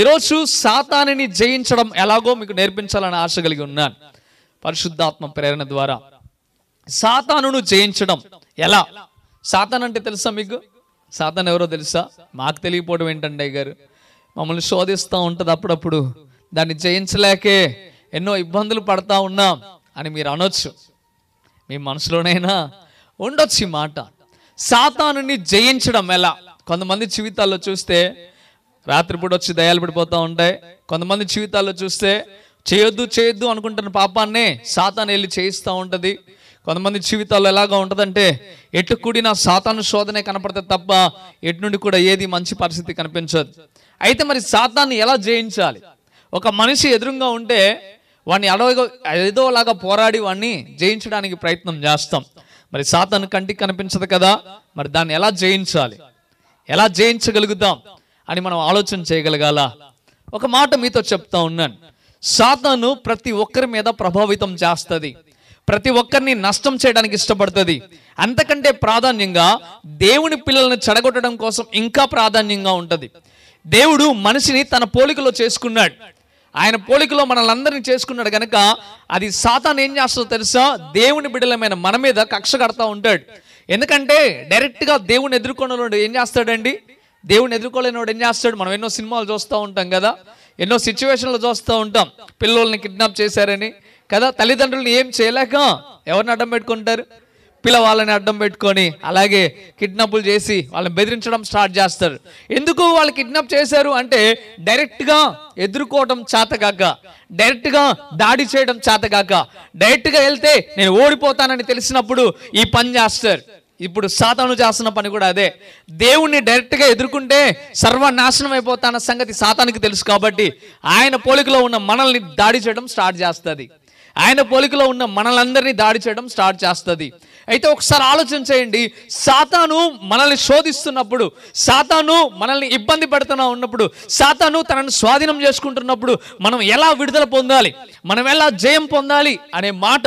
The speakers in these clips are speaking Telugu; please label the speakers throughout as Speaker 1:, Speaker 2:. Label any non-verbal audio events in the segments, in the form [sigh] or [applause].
Speaker 1: ఈరోజు సాతానిని జయించడం ఎలాగో మీకు నేర్పించాలని ఆశ కలిగి ఉన్నాను పరిశుద్ధాత్మ ప్రేరణ ద్వారా సాతానును జయించడం ఎలా సాతాన్ అంటే తెలుసా మీకు సాతాన్ ఎవరో తెలుసా మాకు తెలియపోవడం ఏంటండి గారు మమ్మల్ని శోధిస్తూ ఉంటుంది అప్పుడప్పుడు దాన్ని జయించలేకే ఎన్నో ఇబ్బందులు పడతా ఉన్నాం అని మీరు అనొచ్చు మీ మనసులోనైనా ఉండొచ్చు ఈ మాట సాతానుని జయించడం ఎలా కొంతమంది జీవితాల్లో చూస్తే రాత్రిపూట వచ్చి దయాలు పడిపోతూ ఉంటాయి కొంతమంది జీవితాల్లో చూస్తే చేయొద్దు చేయొద్దు అనుకుంటున్న పాపాన్ని సాతాన్ వెళ్ళి చేయిస్తూ ఉంటుంది కొంతమంది జీవితాల్లో ఎలాగా ఉంటుందంటే ఎటు కూడిన సాతాను శోధనే కనపడుతుంది తప్ప ఎటు నుండి కూడా ఏది మంచి పరిస్థితి కనిపించదు అయితే మరి సాతాన్ని ఎలా జయించాలి ఒక మనిషి ఎదురుగా ఉంటే వాడిని అడవ ఏదోలాగా పోరాడి వాడిని జయించడానికి ప్రయత్నం చేస్తాం మరి సాతాను కంటికి కనిపించదు కదా మరి దాన్ని ఎలా జయించాలి ఎలా జయించగలుగుతాం అని మనం ఆలోచన చేయగలగాల ఒక మాట మీతో చెప్తా ఉన్నాను సాతాను ప్రతి ఒక్కరి మీద ప్రభావితం చేస్తుంది ప్రతి ఒక్కరిని నష్టం చేయడానికి ఇష్టపడుతుంది అంతకంటే ప్రాధాన్యంగా దేవుని పిల్లల్ని చెడగొట్టడం కోసం ఇంకా ప్రాధాన్యంగా ఉంటుంది దేవుడు మనిషిని తన పోలికలో చేసుకున్నాడు ఆయన పోలికలో మనల్ని చేసుకున్నాడు కనుక అది సాతాన్ ఏం చేస్తుందో తెలుసా దేవుని బిడ్డలమైన మన మీద కక్ష కడతా ఉంటాడు ఎందుకంటే డైరెక్ట్గా దేవుని ఎదుర్కొనలో ఏం చేస్తాడండి దేవుడిని ఎదుర్కోలేనివాడు ఏం చేస్తాడు మనం ఎన్నో సినిమాలు చూస్తూ ఉంటాం కదా ఎన్నో సిచ్యువేషన్లు చూస్తూ ఉంటాం పిల్లల్ని కిడ్నాప్ చేశారని కదా తల్లిదండ్రులను ఏం చేయలేక ఎవరిని అడ్డం పెట్టుకుంటారు పిల్లవాళ్ళని అడ్డం పెట్టుకొని అలాగే కిడ్నాప్లు చేసి వాళ్ళని బెదిరించడం స్టార్ట్ చేస్తారు ఎందుకు వాళ్ళు కిడ్నాప్ చేశారు అంటే డైరెక్ట్గా ఎదుర్కోవడం చేతగాక డైరెక్ట్గా దాడి చేయడం చేతగాక డైరెక్ట్గా వెళ్తే నేను ఓడిపోతానని తెలిసినప్పుడు ఈ పని చేస్తారు ఇప్పుడు సాతాను చేస్తున్న పని కూడా అదే దేవుణ్ణి డైరెక్ట్గా ఎదుర్కొంటే సర్వనాశనం అయిపోతాన్న సంగతి సాతానికి తెలుసు కాబట్టి ఆయన పోలికలో ఉన్న మనల్ని దాడి చేయడం స్టార్ట్ చేస్తుంది ఆయన పోలికలో ఉన్న మనలందరినీ దాడి చేయడం స్టార్ట్ చేస్తుంది అయితే ఒకసారి ఆలోచన చేయండి సాతాను మనల్ని శోధిస్తున్నప్పుడు సాతాను మనల్ని ఇబ్బంది పెడుతున్నా ఉన్నప్పుడు సాతాను తనని స్వాధీనం చేసుకుంటున్నప్పుడు మనం ఎలా విడుదల పొందాలి మనం ఎలా జయం పొందాలి అనే మాట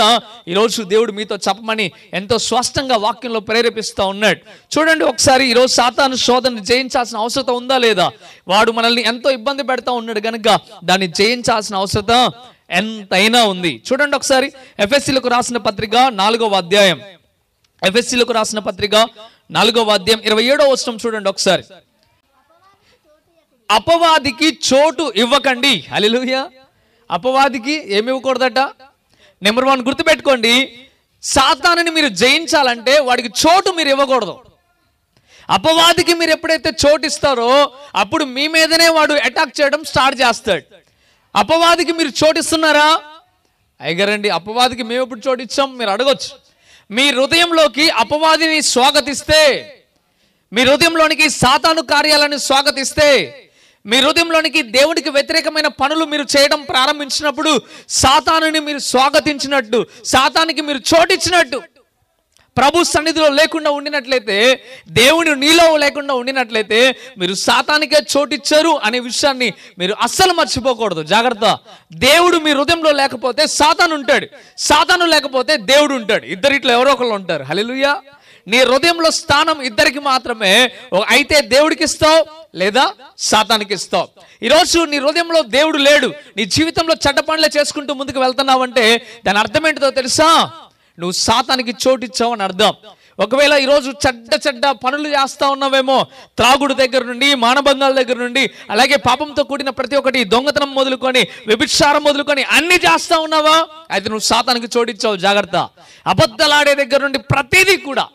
Speaker 1: ఈరోజు దేవుడు మీతో చెప్పమని ఎంతో స్పష్టంగా వాక్యంలో ప్రేరేపిస్తూ ఉన్నాడు చూడండి ఒకసారి ఈరోజు సాతాను శోధన జయించాల్సిన అవసరం ఉందా లేదా వాడు మనల్ని ఎంతో ఇబ్బంది పెడతా ఉన్నాడు కనుక దాన్ని జయించాల్సిన అవసరం ఎంతైనా ఉంది చూడండి ఒకసారి ఎఫ్ఎస్సీలకు రాసిన పత్రిక నాలుగవ అధ్యాయం ఎఫ్ఎస్సీలకు రాసిన పత్రిక నాలుగో వాద్యం ఇరవై ఏడో వస్త్రం చూడండి ఒకసారి అపవాదికి చోటు ఇవ్వకండి అలెలుయ అపవాదికి ఏమి ఇవ్వకూడదట నెంబర్ వన్ గుర్తుపెట్టుకోండి సాతానని మీరు జయించాలంటే వాడికి చోటు మీరు ఇవ్వకూడదు అపవాదికి మీరు ఎప్పుడైతే చోటు ఇస్తారో అప్పుడు మీ మీదనే వాడు అటాక్ చేయడం స్టార్ట్ చేస్తాడు అపవాదికి మీరు చోటు ఇస్తున్నారా అయ్యగారండి అపవాదికి మేము ఎప్పుడు చోటు ఇచ్చాం మీరు అడగొచ్చు మీ హృదయంలోకి అపవాదిని స్వాగతిస్తే మీ హృదయంలోనికి సాతాను కార్యాలను స్వాగతిస్తే మీ హృదయంలోనికి దేవుడికి వ్యతిరేకమైన పనులు మీరు చేయడం ప్రారంభించినప్పుడు సాతానుని మీరు స్వాగతించినట్టు సాతానికి మీరు చోటిచ్చినట్టు ప్రభు సన్నిధిలో లేకుండా ఉండినట్లయితే దేవుని నీలో లేకుండా ఉండినట్లయితే మీరు సాతానికే చోటిచ్చారు అనే విషయాన్ని మీరు అస్సలు మర్చిపోకూడదు జాగ్రత్త దేవుడు మీ హృదయంలో లేకపోతే సాతాను ఉంటాడు సాతాను లేకపోతే దేవుడు ఉంటాడు ఇద్దరిట్లో ఎవరో ఒకళ్ళు ఉంటారు హలెలుయా నీ హృదయంలో స్థానం ఇద్దరికి మాత్రమే అయితే దేవుడికి ఇస్తావు లేదా సాతానికి ఇస్తావు ఈరోజు నీ హృదయంలో దేవుడు లేడు నీ జీవితంలో చెడ్డ పనులే చేసుకుంటూ ముందుకు వెళ్తున్నావంటే దాని అర్థం ఏంటిదో తెలుసా నువ్వు సాతానికి చోటు అని అర్థం ఒకవేళ ఈరోజు చెడ్డ చెడ్డ పనులు చేస్తా ఉన్నావేమో త్రాగుడు దగ్గర నుండి మానబంధాల దగ్గర నుండి అలాగే పాపంతో కూడిన ప్రతి ఒక్కటి దొంగతనం మొదలుకొని వ్యభిక్షారం మొదలుకొని అన్ని చేస్తా ఉన్నావా అయితే నువ్వు సాతానికి చోటిచ్చావు జాగ్రత్త అబద్ధలాడే దగ్గర నుండి ప్రతిదీ కూడా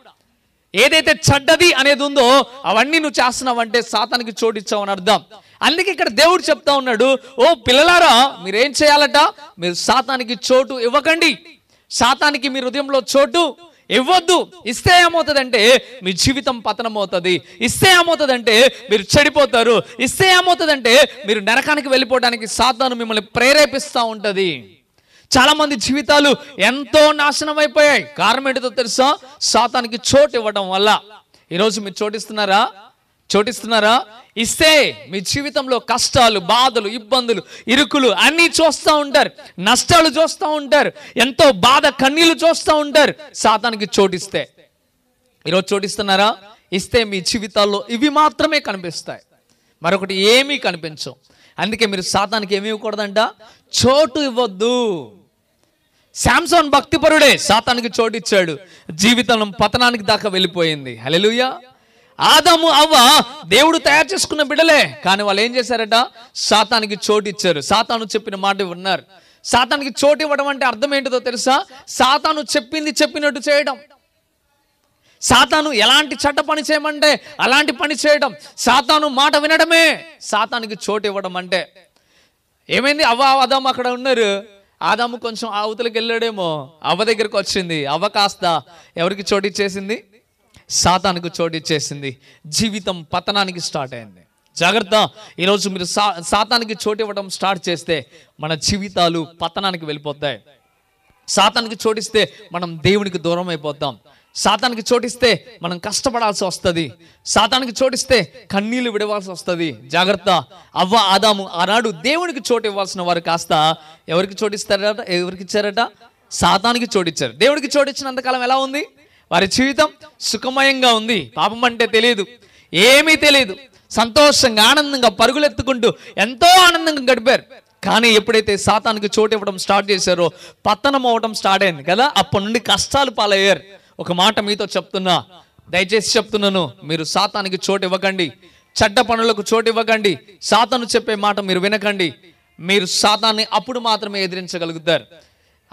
Speaker 1: ఏదైతే చెడ్డది అనేది ఉందో అవన్నీ నువ్వు చేస్తున్నావు అంటే సాతానికి చోటిచ్చావు అని అర్థం అందుకే ఇక్కడ దేవుడు చెప్తా ఉన్నాడు ఓ పిల్లలారా మీరేం చేయాలట మీరు సాతానికి చోటు ఇవ్వకండి శాతానికి మీ హృదయంలో చోటు ఇవ్వద్దు ఇస్తే ఏమవుతుందంటే మీ జీవితం పతనమవుతుంది ఇస్తే ఏమవుతుందంటే మీరు చెడిపోతారు ఇస్తే ఏమవుతుందంటే మీరు నరకానికి వెళ్ళిపోవడానికి సాతాను మిమ్మల్ని ప్రేరేపిస్తూ ఉంటుంది చాలామంది జీవితాలు ఎంతో నాశనం అయిపోయాయి కారణం ఏంటో తెలుసా సాతానికి చోటు ఇవ్వడం వల్ల ఈరోజు మీరు చోటిస్తున్నారా చోటిస్తున్నారా ఇస్తే మీ జీవితంలో కష్టాలు బాధలు ఇబ్బందులు ఇరుకులు అన్నీ చూస్తూ ఉంటారు నష్టాలు చూస్తూ ఉంటారు ఎంతో బాధ కన్నీళ్లు చూస్తూ ఉంటారు శాతానికి చోటిస్తే ఈరోజు చోటిస్తున్నారా ఇస్తే మీ జీవితాల్లో ఇవి మాత్రమే కనిపిస్తాయి మరొకటి ఏమీ కనిపించవు అందుకే మీరు శాతానికి ఏమి ఇవ్వకూడదంట చోటు ఇవ్వద్దు శాంసాన్ భక్తిపరుడే శాతానికి చోటిచ్చాడు జీవితం పతనానికి దాకా వెళ్ళిపోయింది హలెలుయా ఆదాము అవ్వ దేవుడు తయారు చేసుకున్న బిడ్డలే కానీ వాళ్ళు ఏం చేశారట సాతానికి చోటు ఇచ్చారు సాతాను చెప్పిన మాట ఉన్నారు సాతానికి చోటు ఇవ్వడం అంటే అర్థం ఏంటిదో తెలుసా సాతాను చెప్పింది చెప్పినట్టు చేయడం సాతాను ఎలాంటి చట్ట పని చేయమంటే అలాంటి పని చేయడం సాతాను మాట వినడమే సాతానికి చోటు ఇవ్వడం అంటే ఏమైంది అవ్వ ఆదాము అక్కడ ఉన్నారు ఆదాము కొంచెం అవతలకి వెళ్ళాడేమో అవ్వ దగ్గరకు వచ్చింది అవ్వ కాస్త ఎవరికి చోటు ఇచ్చేసింది సాతానికి చోటిచ్చేసింది జీవితం పతనానికి స్టార్ట్ అయింది జాగ్రత్త ఈరోజు మీరు సా సాతానికి చోటు ఇవ్వడం స్టార్ట్ చేస్తే మన జీవితాలు పతనానికి వెళ్ళిపోతాయి సాతానికి చోటిస్తే మనం దేవునికి దూరం అయిపోతాం సాతానికి చోటిస్తే మనం కష్టపడాల్సి వస్తుంది సాతానికి చోటిస్తే కన్నీళ్లు విడవాల్సి వస్తుంది జాగ్రత్త అవ్వ ఆదాము ఆనాడు దేవునికి చోటు ఇవ్వాల్సిన వారు కాస్త ఎవరికి చోటిస్తారట ఎవరికి ఇచ్చారట సాతానికి చోటిచ్చారు దేవుడికి చోటిచ్చినంతకాలం ఎలా ఉంది వారి జీవితం సుఖమయంగా ఉంది పాపం అంటే తెలియదు ఏమీ తెలియదు సంతోషంగా ఆనందంగా పరుగులెత్తుకుంటూ ఎంతో ఆనందంగా గడిపారు కానీ ఎప్పుడైతే సాతానికి చోటు ఇవ్వడం స్టార్ట్ చేశారో పతనం అవ్వడం స్టార్ట్ అయింది కదా అప్పటి నుండి కష్టాలు పాలయ్యారు ఒక మాట మీతో చెప్తున్నా దయచేసి చెప్తున్నాను మీరు సాతానికి చోటు ఇవ్వకండి చెడ్డ పనులకు చోటు ఇవ్వకండి సాతాను చెప్పే మాట మీరు వినకండి మీరు సాతాన్ని అప్పుడు మాత్రమే ఎదిరించగలుగుతారు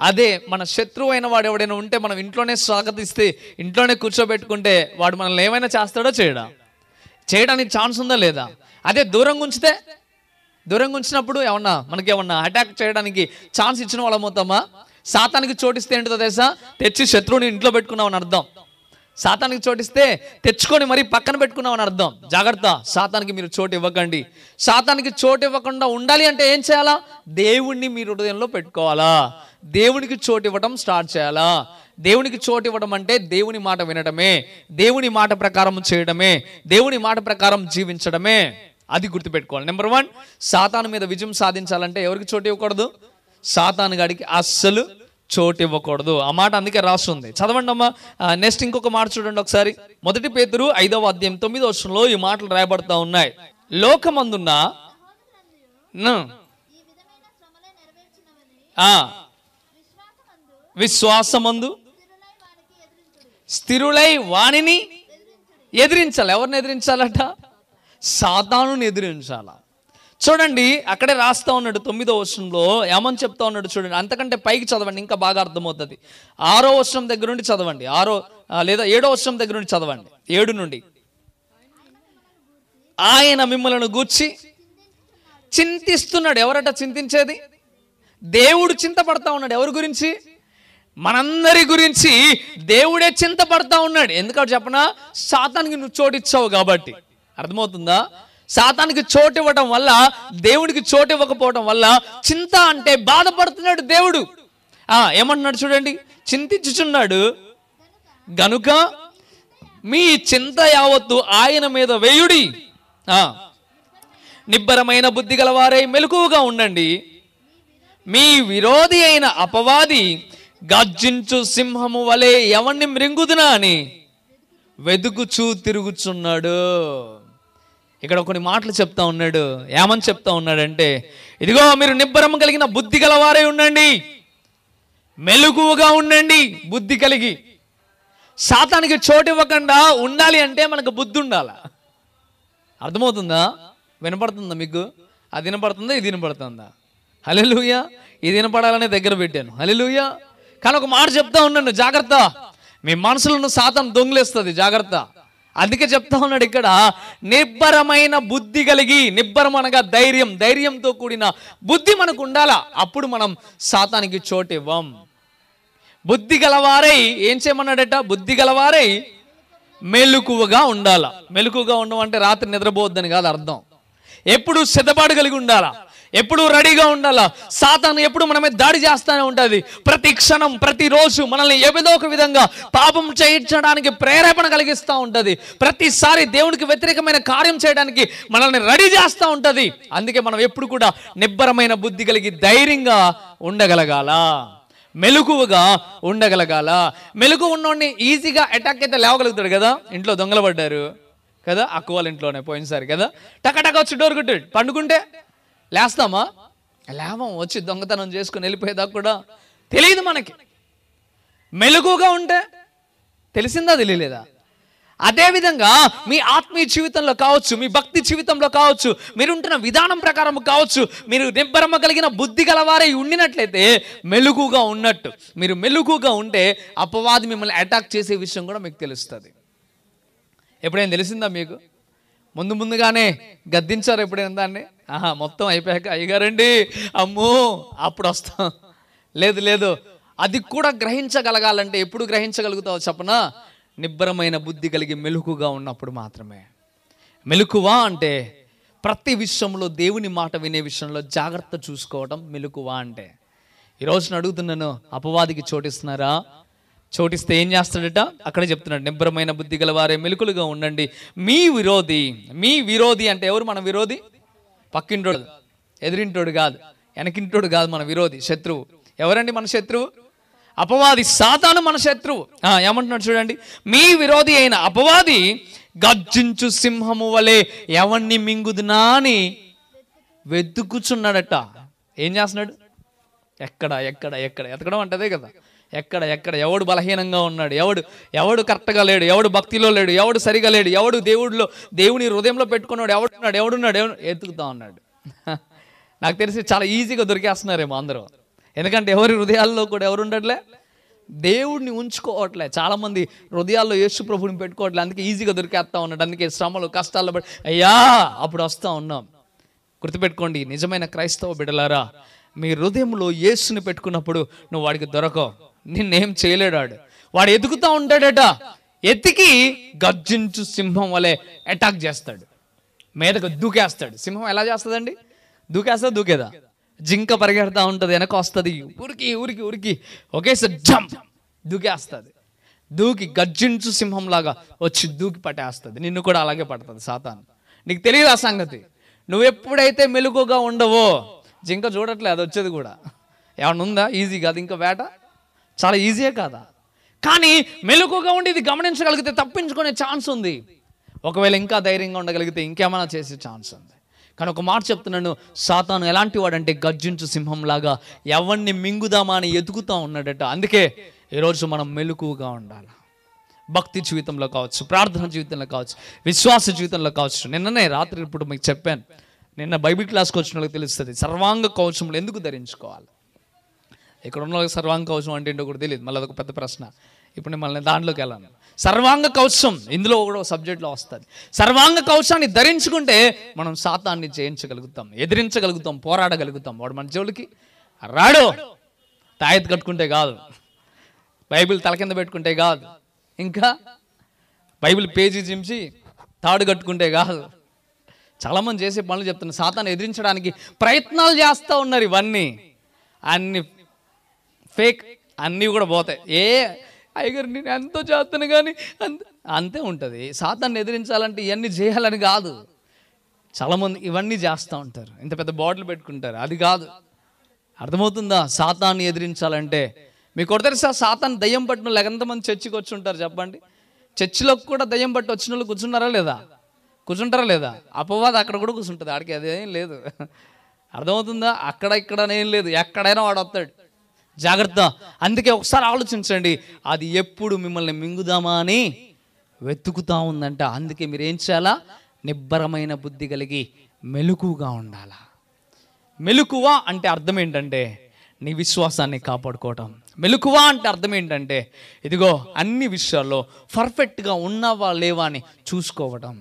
Speaker 1: అదే మన శత్రువు అయిన వాడు ఎవడైనా ఉంటే మనం ఇంట్లోనే స్వాగతిస్తే ఇంట్లోనే కూర్చోబెట్టుకుంటే వాడు మనల్ని ఏమైనా చేస్తాడో చేయడా చేయడానికి ఛాన్స్ ఉందా లేదా అదే దూరం ఉంచితే దూరం ఉంచినప్పుడు ఏమన్నా మనకి ఏమన్నా అటాక్ చేయడానికి ఛాన్స్ ఇచ్చిన మొత్తమా శాతానికి చోటిస్తే ఏంటో తెలుసా తెచ్చి శత్రువుని ఇంట్లో పెట్టుకున్నామని అర్థం సాతానికి చోటిస్తే తెచ్చుకొని మరీ పక్కన పెట్టుకున్నాం అని అర్థం జాగ్రత్త సాతానికి మీరు చోటు ఇవ్వకండి సాతానికి చోటు ఇవ్వకుండా ఉండాలి అంటే ఏం చేయాలా దేవుణ్ణి మీరు హృదయంలో పెట్టుకోవాలా దేవునికి చోటు ఇవ్వడం స్టార్ట్ చేయాలా దేవునికి చోటు ఇవ్వడం అంటే దేవుని మాట వినడమే దేవుని మాట ప్రకారం చేయడమే దేవుని మాట ప్రకారం జీవించడమే అది గుర్తుపెట్టుకోవాలి నెంబర్ వన్ సాతాను మీద విజయం సాధించాలంటే ఎవరికి చోటు ఇవ్వకూడదు సాతాను గడికి అస్సలు చోటు ఇవ్వకూడదు ఆ మాట అందుకే రాస్తుంది చదవండి అమ్మా నెక్స్ట్ ఇంకొక మాట చూడండి ఒకసారి మొదటి పేతురు ఐదవ అధ్యాయం తొమ్మిదో వర్షంలో ఈ మాటలు రాయబడతా ఉన్నాయి లోకమందున్న విశ్వాసమందు స్థిరులై వాణిని ఎదిరించాలి ఎవరిని ఎదిరించాలట సాతాను ఎదిరించాలా చూడండి అక్కడే రాస్తా ఉన్నాడు తొమ్మిదో వర్షంలో ఏమని చెప్తా ఉన్నాడు చూడండి అంతకంటే పైకి చదవండి ఇంకా బాగా అర్థమవుతుంది ఆరో వర్షం దగ్గర నుండి చదవండి ఆరో లేదా ఏడో వర్షం దగ్గర నుండి చదవండి ఏడు నుండి ఆయన మిమ్మల్ని గూర్చి చింతిస్తున్నాడు ఎవరట చింతించేది దేవుడు చింతపడతా ఉన్నాడు ఎవరి గురించి మనందరి గురించి దేవుడే చింతపడతా ఉన్నాడు ఎందుకంటే చెప్పనా శాతానికి నువ్వు చోటిచ్చావు కాబట్టి అర్థమవుతుందా సాతానికి చోటు ఇవ్వటం వల్ల దేవుడికి చోటు ఇవ్వకపోవటం వల్ల చింత అంటే బాధపడుతున్నాడు దేవుడు ఏమంటున్నాడు చూడండి చింతించుచున్నాడు గనుక మీ చింత యావత్తు ఆయన మీద వేయుడి నిబ్బరమైన బుద్ధి గలవారై మెలకువగా ఉండండి మీ విరోధి అయిన అపవాది గర్జించు సింహము వలె ఎవరిని మృంగుదునా అని వెదుకుచూ తిరుగుచున్నాడు ఇక్కడ కొన్ని మాటలు చెప్తా ఉన్నాడు ఏమని చెప్తా ఉన్నాడంటే ఇదిగో మీరు నిబ్బరం కలిగిన బుద్ధి గలవారే ఉండండి మెలుగుగా ఉండండి బుద్ధి కలిగి శాతానికి చోటు ఇవ్వకుండా ఉండాలి అంటే మనకు బుద్ధి ఉండాల అర్థమవుతుందా వినపడుతుందా మీకు అది వినపడుతుందా ఇది వినపడుతుందా హలెలుయ ఇది వినపడాలనే దగ్గర పెట్టాను హలెలుయ కానీ ఒక మాట చెప్తా ఉన్నాను జాగ్రత్త మీ మనసులను శాతం దొంగిలేస్తుంది జాగ్రత్త అందుకే చెప్తా ఉన్నాడు ఇక్కడ నిబ్బరమైన బుద్ధి కలిగి నిబ్బరం అనగా ధైర్యం ధైర్యంతో కూడిన బుద్ధి మనకు ఉండాలా అప్పుడు మనం సాతానికి చోటు ఇవ్వం బుద్ధి గలవారై ఏం చేయమన్నాడట బుద్ధి గలవారై మెలుకువగా ఉండాల మెలుకువగా ఉండమంటే రాత్రి నిద్రపోవద్దని కాదు అర్థం ఎప్పుడు సిద్ధపాటు కలిగి ఉండాలా ఎప్పుడు రెడీగా ఉండాలా సాతాను ఎప్పుడు మనమే దాడి చేస్తూనే ఉంటుంది ప్రతి క్షణం ప్రతిరోజు మనల్ని ఏదో ఒక విధంగా పాపం చేయించడానికి ప్రేరేపణ కలిగిస్తూ ఉంటుంది ప్రతిసారి దేవుడికి వ్యతిరేకమైన కార్యం చేయడానికి మనల్ని రెడీ చేస్తూ ఉంటుంది అందుకే మనం ఎప్పుడు కూడా నిబ్బరమైన బుద్ధి కలిగి ధైర్యంగా ఉండగలగాల మెలకువగా ఉండగలగాల మెలకు ఉన్నోడిని ఈజీగా అటాక్ అయితే లేవగలుగుతాడు కదా ఇంట్లో దొంగలు పడ్డారు కదా అక్కువాళ్ళ ఇంట్లోనే పోయినసారి కదా టకటక వచ్చి డోర్ కొట్టాడు పండుకుంటే లేస్తామా లేవం వచ్చి దొంగతనం చేసుకుని వెళ్ళిపోయేదా కూడా తెలియదు మనకి మెలకుగా ఉంటే తెలిసిందా తెలియలేదా అదేవిధంగా మీ ఆత్మీయ జీవితంలో కావచ్చు మీ భక్తి జీవితంలో కావచ్చు మీరుంటున్న విధానం ప్రకారం కావచ్చు మీరు నిబ్బరమ కలిగిన బుద్ధి గలవారే ఉండినట్లయితే మెలుగుగా ఉన్నట్టు మీరు మెలుగుగా ఉంటే అపవాది మిమ్మల్ని అటాక్ చేసే విషయం కూడా మీకు తెలుస్తుంది ఎప్పుడైనా తెలిసిందా మీకు ముందు ముందుగానే గద్దించారు ఎప్పుడైనా దాన్ని ఆహా మొత్తం అయిపోయాక అయ్యగారండి అమ్మో అప్పుడు వస్తాం లేదు లేదు అది కూడా గ్రహించగలగాలంటే ఎప్పుడు గ్రహించగలుగుతావు చెప్పనా నిబ్బరమైన బుద్ధి కలిగి మెలుకుగా ఉన్నప్పుడు మాత్రమే మెలుకువా అంటే ప్రతి విషయంలో దేవుని మాట వినే విషయంలో జాగ్రత్త చూసుకోవడం మెలుకువా అంటే ఈరోజు నడుగుతున్నాను అపవాదికి చోటిస్తున్నారా చోటిస్తే ఏం చేస్తాడట అక్కడే చెప్తున్నాడు నిబ్బరమైన బుద్ధి గలవారే మెలుకులుగా ఉండండి మీ విరోధి మీ విరోధి అంటే ఎవరు మన విరోధి పక్కింటోడు ఎదిరింటోడు కాదు వెనకింటోడు కాదు మన విరోధి శత్రువు ఎవరండి మన శత్రువు అపవాది సాతాను మన శత్రువు ఏమంటున్నాడు చూడండి మీ విరోధి అయిన అపవాది గర్జించు సింహము వలె ఎవణ్ణి మింగుదునా అని వెతుకుచున్నాడట ఏం చేస్తున్నాడు ఎక్కడ ఎక్కడ ఎక్కడ ఎతకడం అంటదే కదా ఎక్కడ ఎక్కడ ఎవడు బలహీనంగా ఉన్నాడు ఎవడు ఎవడు కరెక్ట్గా లేడు ఎవడు భక్తిలో లేడు ఎవడు సరిగా లేడు ఎవడు దేవుడిలో దేవుని హృదయంలో పెట్టుకున్నాడు ఎవడున్నాడు ఎవడున్నాడు ఎవడు ఎత్తుకుతా ఉన్నాడు [laughs] నాకు తెలిసి చాలా ఈజీగా దొరికేస్తున్నారేమో అందరూ ఎందుకంటే ఎవరి హృదయాల్లో కూడా ఎవరు ఉండట్లే దేవుడిని ఉంచుకోవట్లే చాలామంది హృదయాల్లో యేసు ప్రభుని పెట్టుకోవట్లే అందుకే ఈజీగా దొరికేస్తా ఉన్నాడు అందుకే శ్రమలు కష్టాల్లో పడి అయ్యా అప్పుడు వస్తూ ఉన్నాం గుర్తుపెట్టుకోండి నిజమైన క్రైస్తవ బిడలారా మీ హృదయంలో యేసుని పెట్టుకున్నప్పుడు నువ్వు వాడికి దొరకవు నిన్నేం చేయలేడాడు వాడు ఎదుగుతూ ఉంటాడట ఎతికి గర్జించు సింహం వలె అటాక్ చేస్తాడు మీదకు దూకేస్తాడు సింహం ఎలా చేస్తుందండి దూకేస్తా దూకేదా జింక పరిగెడతా ఉంటుంది వెనక వస్తుంది ఉరికి ఉరికి ఉరికి ఒకేసారి జమ్ దూకేస్తుంది దూకి గర్జించు సింహంలాగా వచ్చి దూకి పట్టేస్తుంది నిన్ను కూడా అలాగే పడుతుంది సాతాన్ నీకు తెలియదు ఆ సంగతి నువ్వు ఎప్పుడైతే మెలుగుగా ఉండవో జింక చూడట్లేదు అది వచ్చేది కూడా ఏమన్నా ఉందా ఈజీ కాదు ఇంకా వేట చాలా ఈజీయే కాదా కానీ మెలకుగా ఉండి ఇది గమనించగలిగితే తప్పించుకునే ఛాన్స్ ఉంది ఒకవేళ ఇంకా ధైర్యంగా ఉండగలిగితే ఇంకేమైనా చేసే ఛాన్స్ ఉంది కానీ ఒక మాట చెప్తున్నాను సాతాను ఎలాంటి వాడంటే గర్జించు సింహంలాగా ఎవరిని మింగుదామా అని ఎదుగుతూ ఉన్నాడట అందుకే ఈరోజు మనం మెలకుగా ఉండాలి భక్తి జీవితంలో కావచ్చు ప్రార్థన జీవితంలో కావచ్చు విశ్వాస జీవితంలో కావచ్చు నిన్ననే రాత్రి ఇప్పుడు మీకు చెప్పాను నిన్న బైబిల్ క్లాస్కి వచ్చిన వాళ్ళకి తెలుస్తుంది సర్వాంగ కవచములు ఎందుకు ధరించుకోవాలి ఇక్కడ ఉన్న సర్వాంగ కవచం అంటే ఏంటో కూడా తెలియదు మళ్ళీ అదొక పెద్ద ప్రశ్న ఇప్పుడు మళ్ళీ దాంట్లోకి వెళ్ళాను సర్వాంగ కవచం ఇందులో కూడా సబ్జెక్ట్లో వస్తుంది సర్వాంగ కవచాన్ని ధరించుకుంటే మనం శాతాన్ని జయించగలుగుతాం ఎదిరించగలుగుతాం పోరాడగలుగుతాం వాడు మన జోలికి రాడు తాయత్తు కట్టుకుంటే కాదు బైబిల్ తల కింద పెట్టుకుంటే కాదు ఇంకా బైబిల్ పేజీ చించి తాడు కట్టుకుంటే కాదు చాలామంది చేసే పనులు చెప్తున్నారు సాతాన్ని ఎదిరించడానికి ప్రయత్నాలు చేస్తూ ఉన్నారు ఇవన్నీ అన్ని ఫేక్ అన్నీ కూడా పోతాయి ఏ అయ్యగారు నేను ఎంతో చేస్తాను కానీ అంతే ఉంటుంది సాతాన్ని ఎదిరించాలంటే ఇవన్నీ చేయాలని కాదు చాలామంది ఇవన్నీ చేస్తూ ఉంటారు ఇంత పెద్ద బాటిల్ పెట్టుకుంటారు అది కాదు అర్థమవుతుందా సాతాన్ని ఎదిరించాలంటే మీకు కూడా తెలుసా సాతాన్ని దయ్యం పట్టిన లేక ఎంతమంది చర్చికి వచ్చి ఉంటారు చెప్పండి చర్చిలోకి కూడా దయ్యం పట్టి వచ్చిన వాళ్ళు కూర్చున్నారా లేదా కూర్చుంటారా లేదా అపవాదం అక్కడ కూడా కూర్చుంటుంది ఆడికి అదేం లేదు అర్థమవుతుందా అక్కడ ఇక్కడ ఏం లేదు ఎక్కడైనా వాడు వస్తాడు జాగ్రత్త అందుకే ఒకసారి ఆలోచించండి అది ఎప్పుడు మిమ్మల్ని మింగుదామా అని వెతుకుతా ఉందంట అందుకే మీరు ఏం చేయాలా నిబ్బరమైన బుద్ధి కలిగి మెలుకుగా ఉండాలా మెలకువ అంటే అర్థం ఏంటంటే నీ విశ్వాసాన్ని కాపాడుకోవటం మెలకువ అంటే అర్థం ఏంటంటే ఇదిగో అన్ని విషయాల్లో పర్ఫెక్ట్గా ఉన్నావా లేవా అని చూసుకోవటం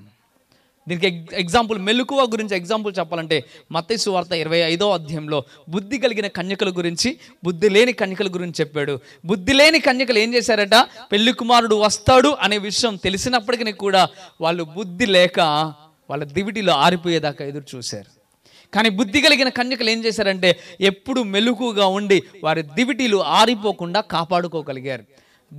Speaker 1: దీనికి ఎగ్జాంపుల్ మెలకువ గురించి ఎగ్జాంపుల్ చెప్పాలంటే మతేసు వార్త ఇరవై ఐదో అధ్యాయంలో బుద్ధి కలిగిన కన్యకల గురించి బుద్ధి లేని కన్యకల గురించి చెప్పాడు బుద్ధి లేని కన్యకలు ఏం చేశారట పెళ్లి కుమారుడు వస్తాడు అనే విషయం తెలిసినప్పటికీ కూడా వాళ్ళు బుద్ధి లేక వాళ్ళ దివిటిలో ఆరిపోయేదాకా ఎదురు చూశారు కానీ బుద్ధి కలిగిన కన్యకలు ఏం చేశారంటే ఎప్పుడు మెలుకుగా ఉండి వారి దివిటీలు ఆరిపోకుండా కాపాడుకోగలిగారు